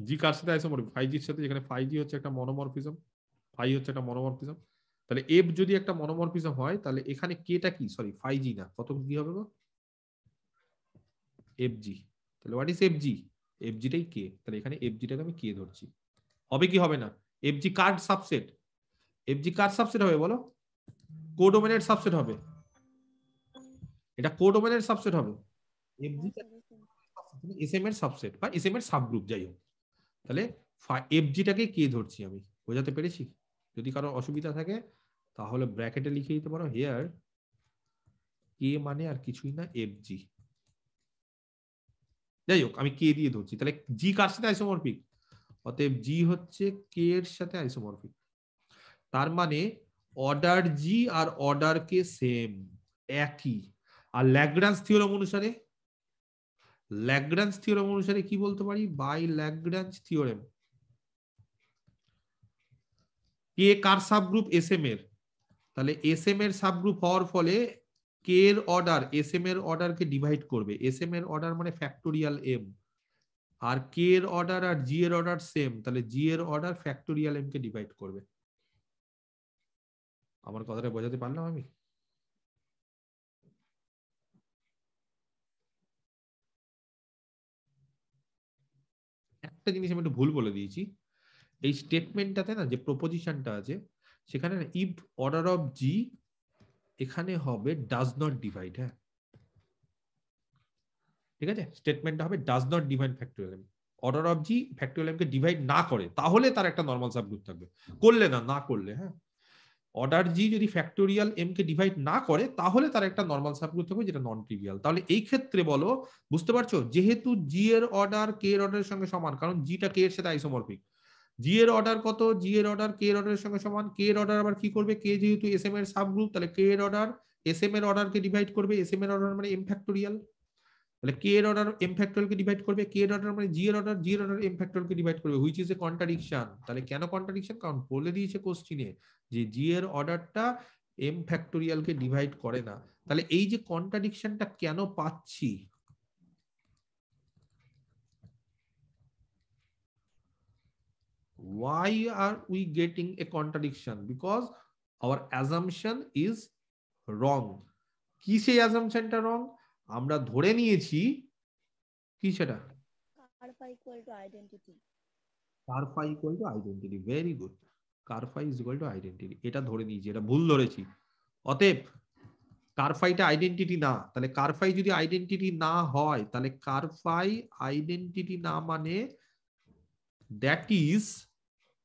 জি কার সাথে আইসোমরফিক ফাইভ জির সাথে যেখানে ফাইভ জি হচ্ছে একটা মনোমরফিজম ফাই হচ্ছে একটা মনোমরফিজম তাহলে এফ যদি একটা মনোমরফিজম হয় তাহলে এখানে কেটা কি সরি জি না কত কি হবে গো এফ জি তাহলে হোয়াট ইজ এফ জিটাই কে তাহলে এখানে এফ জিটাকে আমি কে ধরছি হবে কি হবে না এফ জি কার সাবসেট এফ জি কার সাবসেট হবে বলো কোডোমিনেট সাবসেট হবে এটা কোডোমিনেট সাবসেট হবে এফজি এসএম এর সাবসেট বা এসএম এর সাবগ্রুপ যাই হোক তাহলে এফ এফজিটাকে কে ধরছি আমি বোঝাতে পেরেছি যদি কারো অসুবিধা থাকে তাহলে ব্র্যাকেটে লিখে দিতে পারো হেয়ার কে মানে আর কিছুই না এফ জি যাই হোক আমি কে দিয়ে ধরছি তাহলে জি কার সাথে আইসোমরফিক অতএব জি হচ্ছে কে এর সাথে আইসোমরফিক তার মানে অর্ডার জি আর অর্ডার কে সেম একই আর ল্যাগ্রান্স থিওরম অনুসারে ল্যাগ্রান্স থিওরম অনুসারে কি বলতে পারি বাই ল্যাগ্রান্স থিওরেম কে কার সাবগ্রুপ এস এম এর তাহলে এস এম এর সাবগ্রুপ হওয়ার ফলে কে এর অর্ডার এস এম এর অর্ডারকে ডিভাইড করবে এস এম এর অর্ডার মানে ফ্যাক্টোরিয়াল এম আর কে এর অর্ডার আর জি এর অর্ডার সেম তাহলে জি এর অর্ডার ফ্যাক্টোরিয়াল এম
কে ডিভাইড করবে আমার কথাটা বোঝাতে পারলাম আমি
একটা জিনিস আমি একটু ভুল বলে দিয়েছি এই স্টেটমেন্টটাতে না যে প্রপোজিশনটা আছে সেখানে ইফ অর্ডার অফ জি এখানে হবে ডাজ নট ডিভাইড হ্যাঁ ঠিক আছে স্টেটমেন্টটা হবে does not divide factorial m order of G factorial এমকে ডিভাইড না করে তাহলে তার একটা নর্মাল সাবগ্রুপ থাকবে করলে না না করলে হ্যাঁ অর্ডার জি যদি ফ্যাক্টোরিয়াল এম কে ডিভাইড না করে তাহলে তার একটা নর্মাল সাবগ্রুপ থাকবে যেটা নন ট্রিভিয়াল তাহলে এই ক্ষেত্রে বলো বুঝতে পারছো যেহেতু জি এর অর্ডার কে এর অর্ডারের সঙ্গে সমান কারণ জিটা কে এর সাথে আইসোমরফিক জি এর অর্ডার কত জি এর অর্ডার কে এর অর্ডারের সঙ্গে সমান কে এর অর্ডার আবার কি করবে কে যেহেতু এস এম এর সাবগ্রুপ তাহলে কে এর অর্ডার এস এম এর অর্ডারকে ডিভাইড করবে এস এম এর অর্ডার মানে এম ফ্যাক্টোরিয়াল তাহলে কে এর অর্ডার এম কে ডিভাইড করবে কে এর অর্ডার মানে জি এর অর্ডার জি এর অর্ডার এম কে ডিভাইড করবে হুইচ ইজ এ কন্ট্রাডিকশন তাহলে কেন কন্ট্রাডিকশন কারণ বলে দিয়েছে কোশ্চিনে যে জি এর অর্ডারটা এম ফ্যাক্টোরিয়ালকে ডিভাইড করে না তাহলে এই যে কন্ট্রাডিকশনটা কেন পাচ্ছি Why are we getting a contradiction? Because our assumption is wrong. ki কি assumption ta wrong? আমরা ধরে নিয়েছি কি সেটা?
Karpa equal to identity.
Karpa equal to identity. Very good. Karpa is equal to identity. এটা ধরে নিয়েছি এটা ভুল ধরেছি অতএব কারফাইটা আইডেন্টিটি না তাহলে কারফাই যদি আইডেন্টিটি না হয় তাহলে কারফাই আইডেন্টিটি না মানে দ্যাট ইজ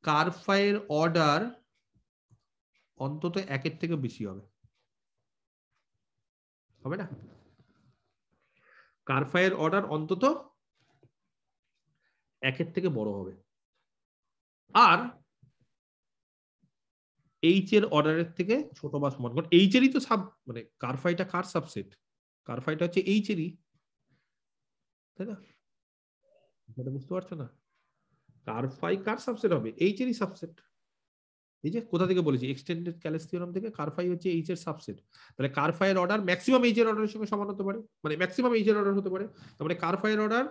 কারফাইয়ের অর্ডার অন্তত একের থেকে বেশি হবে হবে না কারফাইয়ের অর্ডার অন্তত একের থেকে বড় হবে আর এইচ এর অর্ডারের থেকে ছোট বা সমান কারণ এইচ এরই তো সাব মানে কারফাইটা কার সাবসেট কারফাইটা হচ্ছে এইচ এরই তাই না বুঝতে পারছো না কার ফাই কার সাবসেট হবে এইচ এরই সাবসেট এই যে কোথা থেকে বলেছি এক্সটেন্ডেড ক্যালেস থিওরাম থেকে কারফাই হচ্ছে এইচ এর সাবসেট তাহলে কারফাই এর অর্ডার ম্যাক্সিমাম এইচ এর অর্ডারের সঙ্গে সমান হতে পারে মানে ম্যাক্সিমাম এইচ এর অর্ডার হতে পারে তারপরে মানে কার কারফাই এর অর্ডার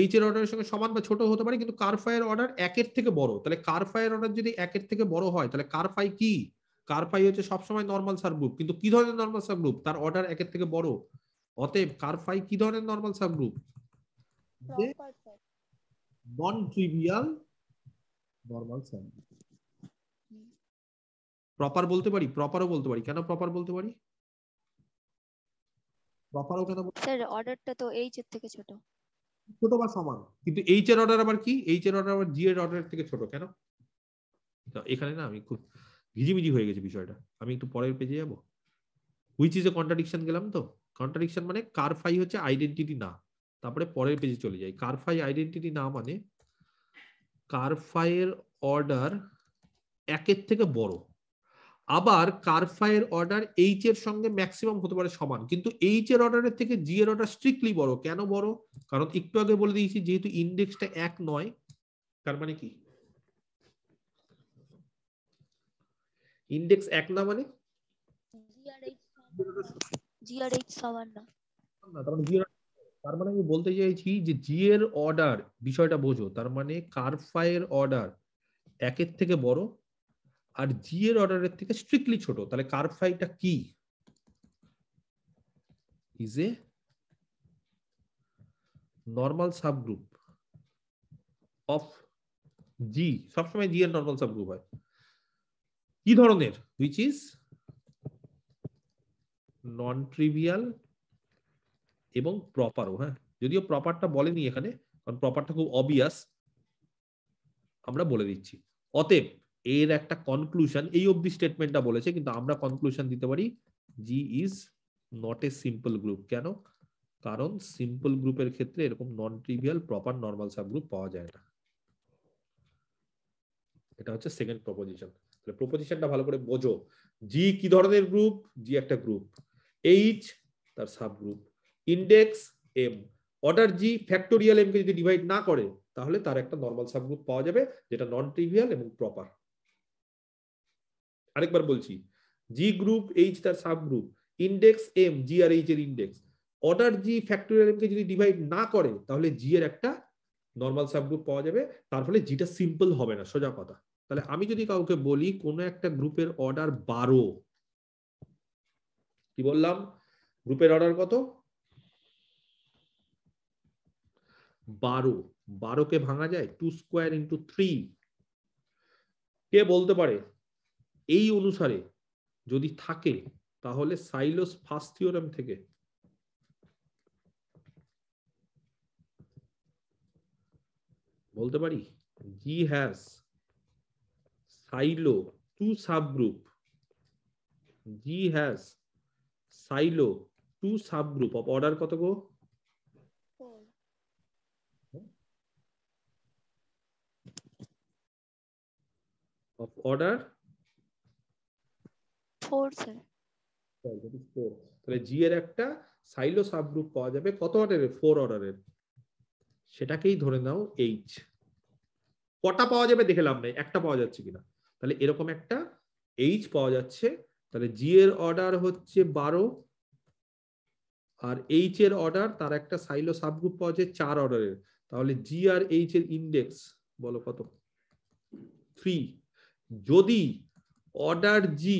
এইচ এর অর্ডারের সঙ্গে সমান বা ছোট হতে পারে কিন্তু কারফাই এর অর্ডার একের থেকে বড় তাহলে কারফাই এর অর্ডার যদি একের থেকে বড় হয় তাহলে কারফাই কি কারফাই হচ্ছে সবসময় নর্মাল সাবগ্রুপ কিন্তু কি ধরনের নর্মাল সাবগ্রুপ তার অর্ডার একের থেকে বড় অতএব কারফাই কি ধরনের normal subgroup non-trivial normal sandwich. Proper বলতে পারি প্রপারও বলতে পারি কেন প্রপার বলতে পারি
প্রপারও কেন স্যার অর্ডারটা তো এইচ এর থেকে ছোট
ছোট বা সমান কিন্তু এইচ এর অর্ডার আবার কি এইচ এর অর্ডার আবার জি এর অর্ডার থেকে ছোট কেন এখানে না আমি খুব ভিজিমিজি হয়ে গেছে বিষয়টা আমি একটু পরের পেজে যাব হুইচ ইজ এ কন্ট্রাডিকশন গেলাম তো কন্ট্রাডিকশন মানে কার ফাই হচ্ছে আইডেন্টিটি না তারপরে পরের পেজে চলে যাই কারফাই আইডেন্টিটি না মানে কারফাইয়ের অর্ডার একের থেকে বড় আবার কারফাইয়ের অর্ডার এইচ এর সঙ্গে ম্যাক্সিমাম হতে পারে সমান কিন্তু এইচ এর অর্ডারের থেকে জি এর অর্ডার স্ট্রিক্টলি বড় কেন বড় কারণ একটু আগে বলে দিয়েছি যেহেতু ইন্ডেক্সটা এক নয় তার মানে কি ইন্ডেক্স এক না মানে
জি আর এইচ সমান না
তার মানে জি আর তার মানে আমি বলতে চাইছি যে জি এর অর্ডার বিষয়টা বোঝো তার মানে কারফায়ের অর্ডার একের থেকে বড় আর জি এর অর্ডারের থেকে স্ট্রিক্টলি ছোট তাহলে কারফাইটা কি is a normal subgroup of G সবসময় জি এর নর্মাল সাবগ্রুপ হয় কি ধরনের হুইচ ইজ নন ট্রিভিয়াল এবং প্রপারও হ্যাঁ যদিও প্রপারটা বলেনি এখানে কারণ প্রপারটা খুব অবভিয়াস আমরা বলে দিচ্ছি অতএব এর একটা কনক্লুশন এই অবধি স্টেটমেন্টটা বলেছে কিন্তু আমরা কনক্লুশন দিতে পারি G is not a simple group কেন কারণ সিম্পল গ্রুপের ক্ষেত্রে এরকম non trivial proper normal subgroup পাওয়া যায় না এটা হচ্ছে সেকেন্ড প্রপোজিশন তাহলে প্রপোজিশনটা ভালো করে বোঝো জি কি ধরনের গ্রুপ জি একটা গ্রুপ এইচ তার subgroup index M order G factorial এমকে যদি ডিভাইড না করে তাহলে তার একটা নর্মাল সাবগ্রুপ পাওয়া যাবে যেটা নন ট্রিভিয়াল এবং প্রপার আরেকবার বলছি জি গ্রুপ এইচ তার সাবগ্রুপ ইন্ডেক্স এম জি আর এইচ এর ইন্ডেক্স অর্ডার জি ফ্যাক্টোরিয়াল এমকে যদি ডিভাইড না করে তাহলে জি এর একটা নর্মাল সাবগ্রুপ পাওয়া যাবে তার ফলে জিটা সিম্পল হবে না সোজা কথা তাহলে আমি যদি কাউকে বলি কোনো একটা গ্রুপের অর্ডার বারো কি বললাম গ্রুপের অর্ডার কত বারো বারোকে ভাঙা যায় টু স্কোয়ার ইন্টু থ্রি কে বলতে পারে এই অনুসারে যদি থাকে তাহলে সাইলোস ফার্স্ট থিওরাম থেকে বলতে পারি G has Sylow two subgroup G has Sylow two subgroup of order কত গো of order 4 স্যার তাহলে জি এর একটা সাইলো সাবগ্রুপ পাওয়া যাবে কত অর্ডারের ফোর অর্ডারের সেটাকেই ধরে নাও এইচ কটা পাওয়া যাবে দেখে লাভ নেই একটা পাওয়া যাচ্ছে কিনা তাহলে এরকম একটা এইচ পাওয়া যাচ্ছে তাহলে জি এর অর্ডার হচ্ছে বারো আর এইচ এর অর্ডার তার একটা সাইলো সাবগ্রুপ পাওয়া যাচ্ছে চার অর্ডারের তাহলে জি আর এইচ এর ইন্ডেক্স বলো কত থ্রি যদি অর্ডার জি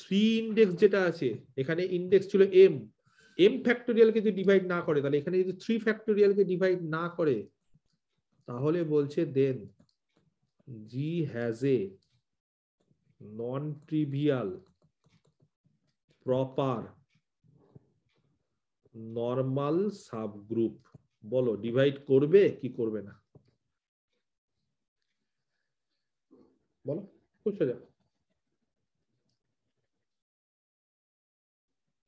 থ্রি ইন্ডেক্স যেটা আছে এখানে ইন্ডেক্স ছিল এম এম ফ্যাক্টরিয়ালকে যদি ডিভাইড না করে তাহলে এখানে যদি থ্রি ফ্যাক্টরিয়ালকে ডিভাইড না করে তাহলে বলছে then G has a non trivial proper normal subgroup বলো ডিভাইড করবে কি করবে না বলো খুব সোজা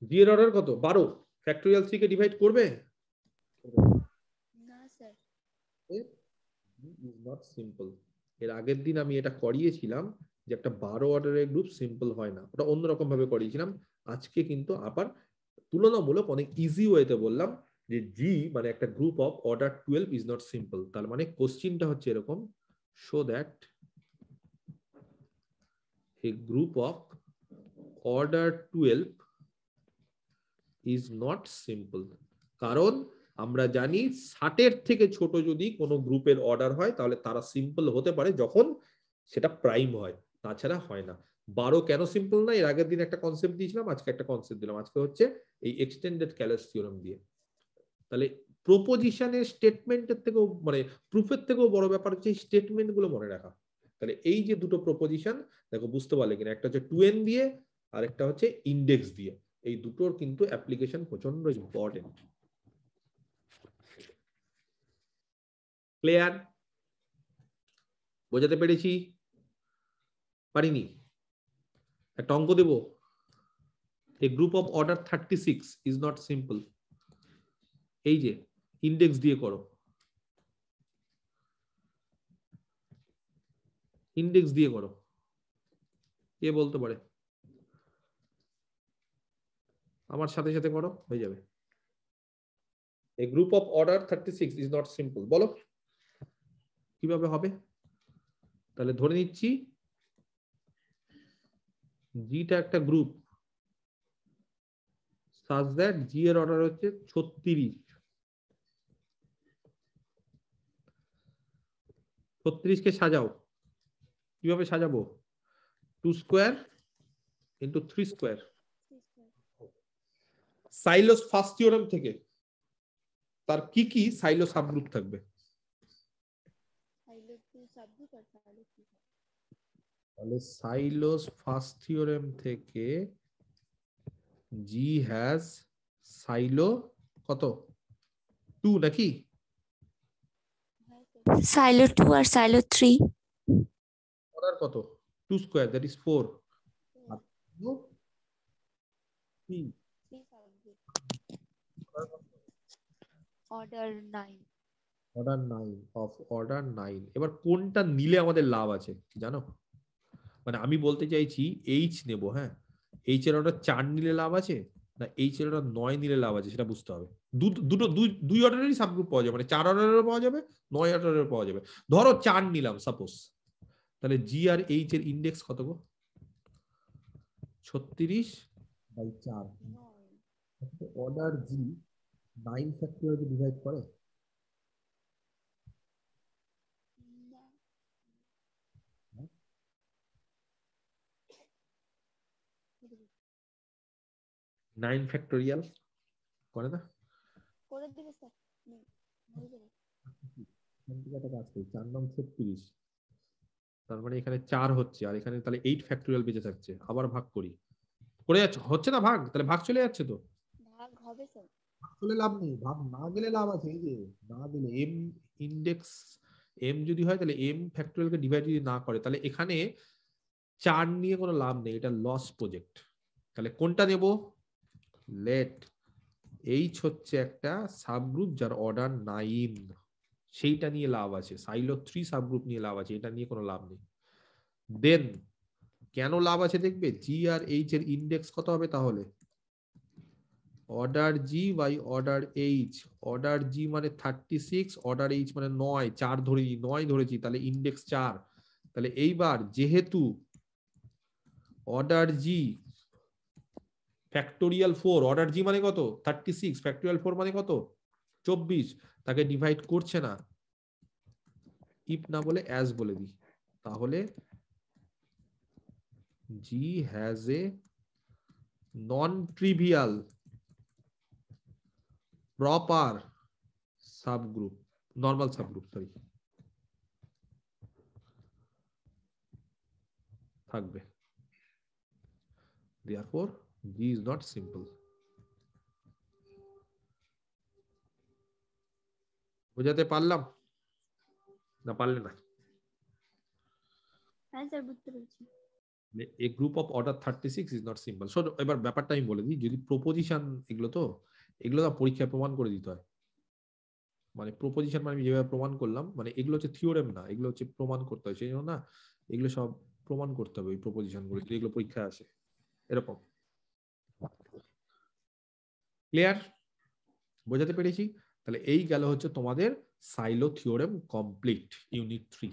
ডি এর অর্ডার কত বারো ফ্যাক্টোরিয়াল সি কে ডিভাইড করবে নট সিম্পল এর আগের দিন আমি এটা করিয়েছিলাম যে একটা বারো অর্ডারের গ্রুপ সিম্পল হয় না ওটা অন্যরকম ভাবে করিয়েছিলাম আজকে কিন্তু আবার তুলনামূলক অনেক ইজি ওয়েতে বললাম যে জি মানে একটা group of order twelve is not simple তার মানে কোশ্চেনটা হচ্ছে এরকম show that a group of order 12 is not simple কারণ আমরা জানি ষাটের থেকে ছোট যদি কোনো গ্রুপের অর্ডার হয় তাহলে তারা সিম্পল হতে পারে যখন সেটা প্রাইম হয় তাছাড়া হয় না বারো কেন সিম্পল না এর আগের দিন একটা কনসেপ্ট দিয়েছিলাম আজকে একটা কনসেপ্ট দিলাম আজকে হচ্ছে এই এক্সটেন্ডেড ক্যালাস থিওরাম দিয়ে তাহলে প্রপোজিশনের স্টেটমেন্টের থেকেও মানে প্রুফের থেকেও বড় ব্যাপার হচ্ছে স্টেটমেন্টগুলো মনে রাখা তাহলে এই যে দুটো প্রপোজিশন দেখো বুঝতে পারলে কিনা একটা হচ্ছে টু এন দিয়ে আর একটা হচ্ছে ইন্ডেক্স দিয়ে এই দুটোর কিন্তু অ্যাপ্লিকেশন প্রচন্ড ইম্পর্টেন্ট ক্লিয়ার বোঝাতে পেরেছি পারিনি একটা অঙ্ক দেব a group of order thirty six is not simple এই যে ইন্ডেক্স দিয়ে করো ইন্ডেক্স দিয়ে করো কে বলতে পারে আমার সাথে সাথে করো হয়ে যাবে a group of order thirty six is not simple বলো কিভাবে হবে তাহলে ধরে নিচ্ছি জিটা একটা গ্রুপ সাজ দ্যাট জি এর অর্ডার হচ্ছে ছত্রিশ ছত্রিশকে সাজাও কিভাবে সাজাবো two square into three square Sylow's first theorem থেকে তার কি কি সাইলো সাবগ্রুপ থাকবে তাহলে সাইলোস ফার্স্ট থিওরেম থেকে জি হ্যাজ সাইলো কত টু
নাকি সাইলো টু আর সাইলো থ্রি
স্কোয়ার কত two square that is four order order of order এবার কোনটা নিলে আমাদের লাভ আছে জানো মানে আমি বলতে চাইছি এইচ নেব হ্যাঁ এইচ এর অর্ডার চার নিলে লাভ আছে না এইচ এর অর্ডার নয় নিলে লাভ আছে সেটা বুঝতে হবে দুটো দুই অর্ডারেরই সাবগ্রুপ পাওয়া যাবে মানে চার অর্ডারেরও পাওয়া যাবে নয় অর্ডারেরও পাওয়া যাবে ধরো চার নিলাম সাপোজ তাহলে জি আর এইচ এর ইন্ডেক্স কত গো ছত্রিশ বাই চার order G nine factorial divide করে নাইন ফ্যাক্টরিয়াল করে না
করে দিবে স্যার
কাজ করি চার নাম ছত্রিশ তার মানে এখানে চার হচ্ছে আর এখানে তাহলে এইট ফ্যাক্টোরিয়াল বেঁচে থাকছে আবার ভাগ করি করে যাচ্ছে হচ্ছে না ভাগ তাহলে ভাগ চলে যাচ্ছে তো
ভাগ হবে স্যার
চলে লাভ নেই ভাগ না গেলে লাভ আছে এই যে না গেলে এম ইন্ডেক্স এম যদি হয় তাহলে এম ফ্যাক্টোরিয়ালকে ডিভাইড যদি না করে তাহলে এখানে চার নিয়ে কোনো লাভ নেই এটা লস প্রজেক্ট তাহলে কোনটা নেব লেট এইচ হচ্ছে একটা সাবগ্রুপ যার অর্ডার নাইন সেইটা নিয়ে লাভ আছে সাইলো থ্রি সাবগ্রুপ নিয়ে লাভ আছে এটা নিয়ে কোনো লাভ নেই দেন কেন লাভ আছে দেখবে জি আর এইচ এর ইন্ডেক্স কত হবে তাহলে order G by order H order G মানে থার্টি সিক্স অর্ডার এইচ মানে নয় চার ধরেছি নয় ধরেছি তাহলে ইন্ডেক্স চার তাহলে এইবার যেহেতু order G factorial four order G মানে কত থার্টি সিক্স ফ্যাক্টোরিয়াল ফোর মানে কত চব্বিশ তাকে ডিভাইড করছে না ইফ না বলে অ্যাজ বলে দিই তাহলে G has a non trivial proper subgroup normal subgroup sorry থাকবে there four G is not simple বোঝাতে পারলাম না পারলে না a group of order thirty six is not simple so এবার ব্যাপারটা আমি বলে দিই যদি প্রপোজিশন এগুলো তো এগুলো না পরীক্ষায় প্রমাণ করে দিতে হয় মানে প্রপোজিশন মানে আমি যেভাবে প্রমাণ করলাম মানে এগুলো হচ্ছে থিওরেম না এগুলো হচ্ছে প্রমাণ করতে হয় সেই জন্য না এগুলো সব প্রমাণ করতে হবে এই প্রপোজিশন গুলো এগুলো পরীক্ষায় আসে এরকম ক্লিয়ার বোঝাতে পেরেছি তাহলে এই গেল হচ্ছে তোমাদের Sylow theorem complete unit three